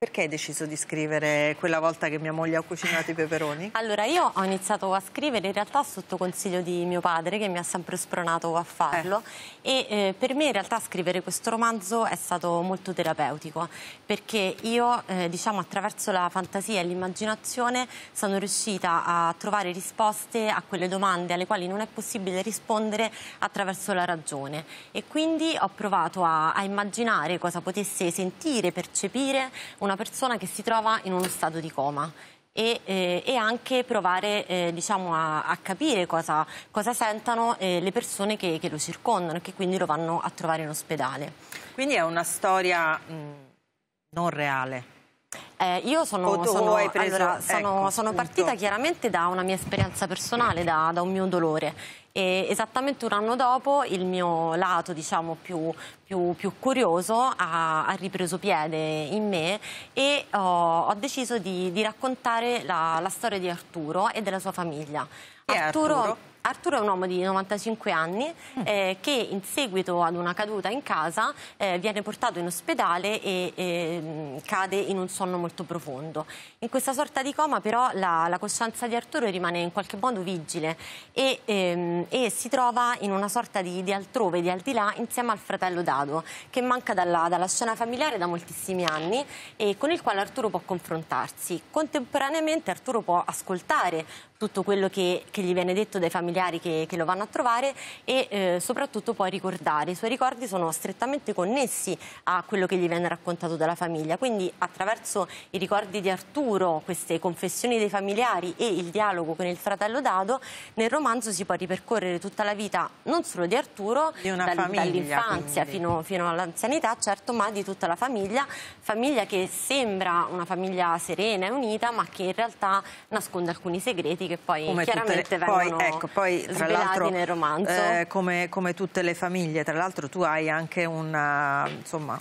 Perché hai deciso di scrivere quella volta che mia moglie ha cucinato i peperoni? Allora, io ho iniziato a scrivere in realtà sotto consiglio di mio padre che mi ha sempre spronato a farlo eh. e eh, per me in realtà scrivere questo romanzo è stato molto terapeutico perché io, eh, diciamo, attraverso la fantasia e l'immaginazione sono riuscita a trovare risposte a quelle domande alle quali non è possibile rispondere attraverso la ragione e quindi ho provato a, a immaginare cosa potesse sentire, percepire una persona che si trova in uno stato di coma. E, eh, e, anche provare eh, diciamo a, a, capire cosa, cosa sentano eh, le persone che, che, lo circondano e che quindi lo vanno a trovare in ospedale. Quindi è una storia mh, mm, non reale. Eh, io sono, sono, preso, allora, sono, ecco, sono partita chiaramente da una mia esperienza personale, da, da un mio dolore e esattamente un anno dopo il mio lato diciamo, più, più, più curioso ha, ha, ripreso piede in me e ho, ho deciso di, di raccontare la, la storia di Arturo e della sua famiglia. Arturo, Arturo Arturo è un uomo di 95 anni mm. eh, che in seguito ad una caduta in casa eh, viene portato in ospedale e eh, cade in un sonno molto profondo. In questa sorta di coma però la, la coscienza di Arturo rimane in qualche modo vigile e, ehm, e si trova in una sorta di, di, altrove, di al di là, insieme al fratello Dado che manca dalla, dalla scena familiare da moltissimi anni e con il quale Arturo può confrontarsi. Contemporaneamente Arturo può ascoltare tutto quello che, che, gli viene detto dai familiari che, che lo vanno a trovare e eh, soprattutto poi ricordare. I suoi ricordi sono strettamente connessi a quello che gli viene raccontato dalla famiglia, quindi attraverso i ricordi di Arturo, queste confessioni dei familiari e il dialogo con il fratello Dado, nel romanzo si può ripercorrere tutta la vita non solo di Arturo, dal, dall'infanzia fino, fino all'anzianità, certo, ma di tutta la famiglia, famiglia che sembra una famiglia serena e unita, ma che in realtà nasconde alcuni segreti che poi come chiaramente le, vengono poi, ecco, poi, tra nel romanzo. Eh, come, come, tutte le famiglie, tra l'altro tu hai anche una, insomma,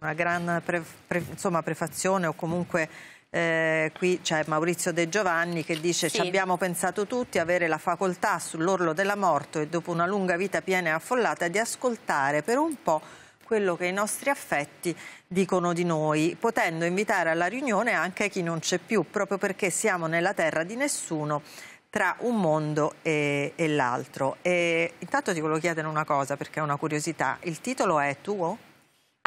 una gran pre, pre, insomma, prefazione o comunque... Eh, qui c'è Maurizio De Giovanni che dice sì. ci abbiamo pensato tutti avere la facoltà sull'orlo della morte e dopo una lunga vita piena e affollata di ascoltare per un po' quello che i nostri affetti dicono di noi, potendo invitare alla riunione anche chi non c'è più, proprio perché siamo nella terra di nessuno tra un mondo e, e l'altro. intanto ti volevo chiedere una cosa perché è una curiosità. Il titolo è tuo?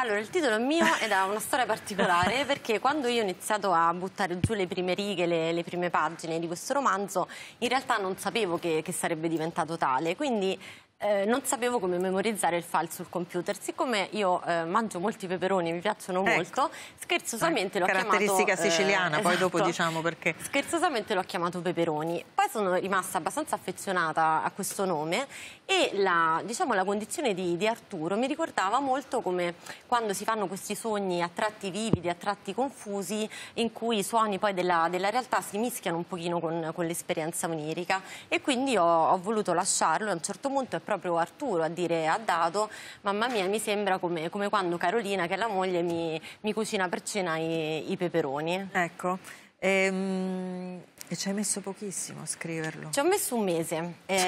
Allora, il titolo mio è da una storia particolare perché quando io ho iniziato a buttare giù le prime righe, le, le prime pagine di questo romanzo, in realtà non sapevo che, che sarebbe diventato tale. Quindi eh, non sapevo come memorizzare il file sul computer. Siccome io eh, mangio molti peperoni, mi piacciono ecco. molto, scherzosamente eh, l'ho chiamato... Caratteristica eh, siciliana, esatto. poi dopo esatto. diciamo perché. Scherzosamente l'ho chiamato peperoni. Poi sono rimasta abbastanza affezionata a questo nome e la, diciamo, la condizione di, di, Arturo mi ricordava molto come quando si fanno questi sogni a tratti vividi, a tratti confusi, in cui i suoni poi della, della realtà si mischiano un pochino con, con l'esperienza onirica. E quindi ho, ho, voluto lasciarlo a un certo punto proprio Arturo a dire a Dado, mamma mia mi sembra come, come quando Carolina, che è la moglie, mi, mi cucina per cena i, i peperoni. Ecco. Ehm... E ci hai messo pochissimo a scriverlo. Ci ho messo un mese, eh,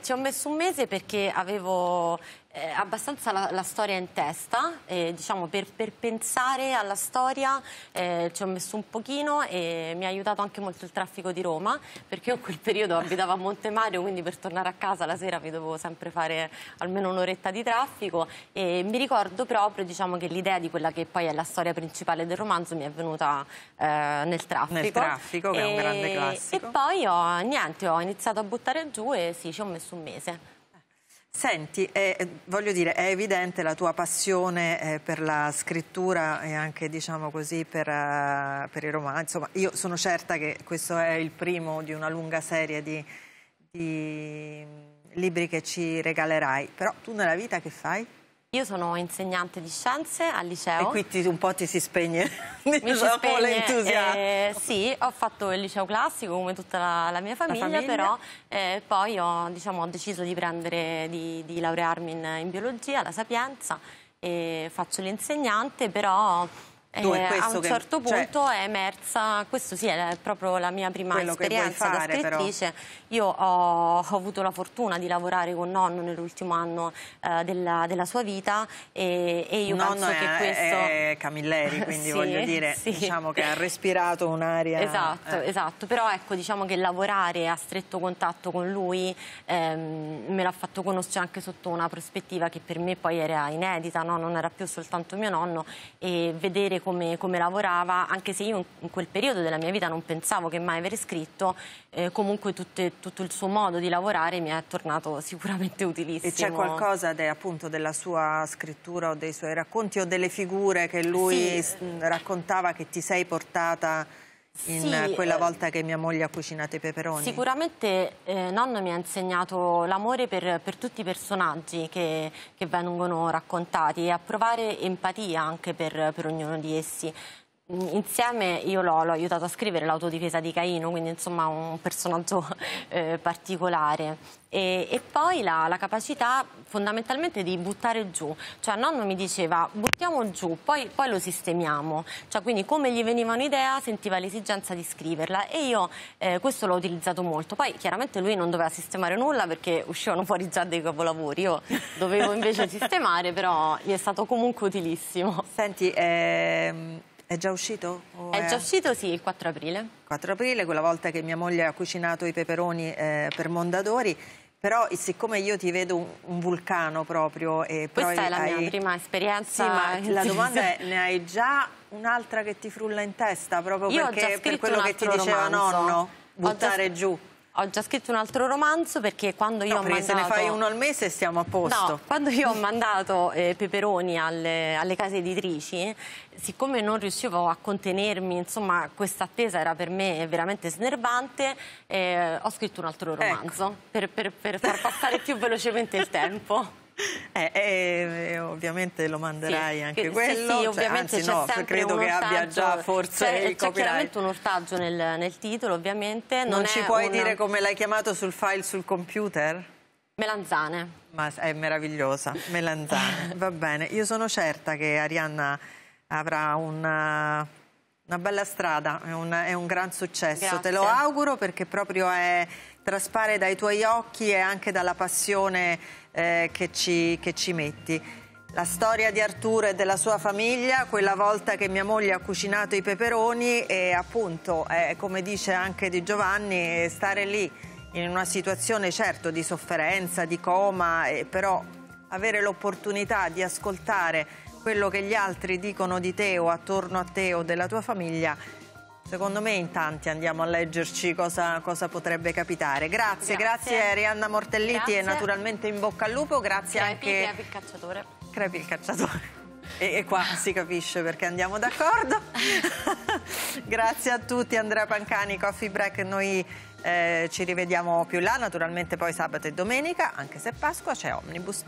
cioè. ci ho messo un mese perché avevo eh, abbastanza la, la, storia in testa, eh, diciamo per, per, pensare alla storia eh, ci ho messo un pochino e mi ha aiutato anche molto il traffico di Roma perché io in quel periodo abitavo a Monte Mario, quindi per tornare a casa la sera mi dovevo sempre fare almeno un'oretta di traffico e mi ricordo proprio diciamo, che l'idea di quella che poi è la storia principale del romanzo mi è venuta eh, nel traffico. Nel traffico che e, è un grande classico. E poi ho, niente, ho iniziato a buttare giù e sì, ci ho messo un mese. Senti, eh, voglio dire, è evidente la tua passione eh, per la scrittura e anche, diciamo così, per, uh, per i romanzi. Insomma, io sono certa che questo è il primo di una lunga serie di, di libri che ci regalerai. Però tu nella vita che fai? Io sono insegnante di scienze al liceo. E qui ti, un po' ti si spegne, Mi diciamo, spegne, l'entusiasmo. Eh, sì, ho fatto il liceo classico come tutta la, la mia famiglia, la famiglia. però eh, poi ho, diciamo, ho, deciso di, prendere, di, di laurearmi in, in biologia, la Sapienza, e faccio l'insegnante, però eh, a un che, certo cioè punto cioè, è emersa, questo sì è proprio la mia prima esperienza fare, da scrittrice, però. io ho, ho, avuto la fortuna di lavorare con nonno nell'ultimo anno eh, della, della, sua vita e, e io nonno penso è, che questo... è Camilleri, quindi sì, voglio dire, sì. diciamo che ha respirato un'aria... Esatto, eh. esatto, però ecco diciamo che lavorare a stretto contatto con lui ehm, me l'ha fatto conoscere anche sotto una prospettiva che per me poi era inedita, no? non era più soltanto mio nonno e vedere come, come, lavorava, anche se io in quel periodo della mia vita non pensavo che mai avrei scritto, eh, comunque tutte, tutto il suo modo di lavorare mi è tornato sicuramente utilissimo. E c'è qualcosa de, appunto della sua scrittura o dei suoi racconti o delle figure che lui sì. raccontava che ti sei portata in sì, quella eh, volta che mia moglie ha cucinato i peperoni? Sicuramente eh, nonno mi ha insegnato l'amore per, per, tutti i personaggi che, che, vengono raccontati e a provare empatia anche per, per ognuno di essi. Insieme io l'ho, aiutato a scrivere l'autodifesa di Caino, quindi insomma un personaggio eh, particolare. E, e poi la, la, capacità fondamentalmente di buttare giù, cioè nonno mi diceva buttiamo giù, poi, poi lo sistemiamo, cioè quindi come gli veniva un'idea sentiva l'esigenza di scriverla e io eh, questo l'ho utilizzato molto, poi chiaramente lui non doveva sistemare nulla perché uscivano fuori già dei capolavori, io dovevo invece sistemare, però gli è stato comunque utilissimo. Senti, ehm è già uscito? È... è... già uscito, sì, il 4 aprile. 4 aprile, quella volta che mia moglie ha cucinato i peperoni eh, per Mondadori. Però siccome io ti vedo un, vulcano proprio... E Questa è la hai... mia prima esperienza. Sì, ma la domanda è, ne hai già un'altra che ti frulla in testa? Proprio io perché, per quello che ti diceva nonno, buttare già... giù ho già scritto un altro romanzo perché quando io no, ho mandato... se ne fai uno al mese siamo a posto. No, quando io ho mandato eh, Peperoni alle, alle, case editrici, siccome non riuscivo a contenermi, insomma, questa attesa era per me veramente snervante, eh, ho scritto un altro ecco. romanzo ecco. per, per, per far passare più velocemente il tempo. Eh, eh, eh, ovviamente lo manderai sì, anche quello. Sì, cioè, sì, ovviamente cioè, anzi, no, credo che abbia già forse cioè, il copyright. C'è chiaramente un ortaggio nel, nel titolo, ovviamente. Non, non ci puoi una... dire come l'hai chiamato sul file sul computer? Melanzane. Ma è meravigliosa, melanzane. Va bene, io sono certa che Arianna avrà una, eh, una bella strada, è un, è un gran successo. Grazie. Te lo auguro perché proprio è, traspare dai tuoi occhi e anche dalla passione eh, che, ci, che ci metti. La storia di Arturo e della sua famiglia, quella volta che mia moglie ha cucinato i peperoni e appunto, eh, come dice anche Di Giovanni, stare lì in una situazione certo di sofferenza, di coma, eh, però avere l'opportunità di ascoltare quello che gli altri dicono di te o attorno a te o della tua famiglia Secondo me in tanti andiamo a leggerci cosa, cosa potrebbe capitare. Grazie, grazie, grazie Rianna Mortelliti grazie. e naturalmente in bocca al lupo, grazie crepi, anche... Crepi il cacciatore. Crepi il cacciatore. E, e, qua si capisce perché andiamo d'accordo. Grazie a tutti, Andrea Pancani, Coffee Break, noi eh, ci rivediamo più là, naturalmente poi sabato e domenica, anche se Pasqua c'è Omnibus.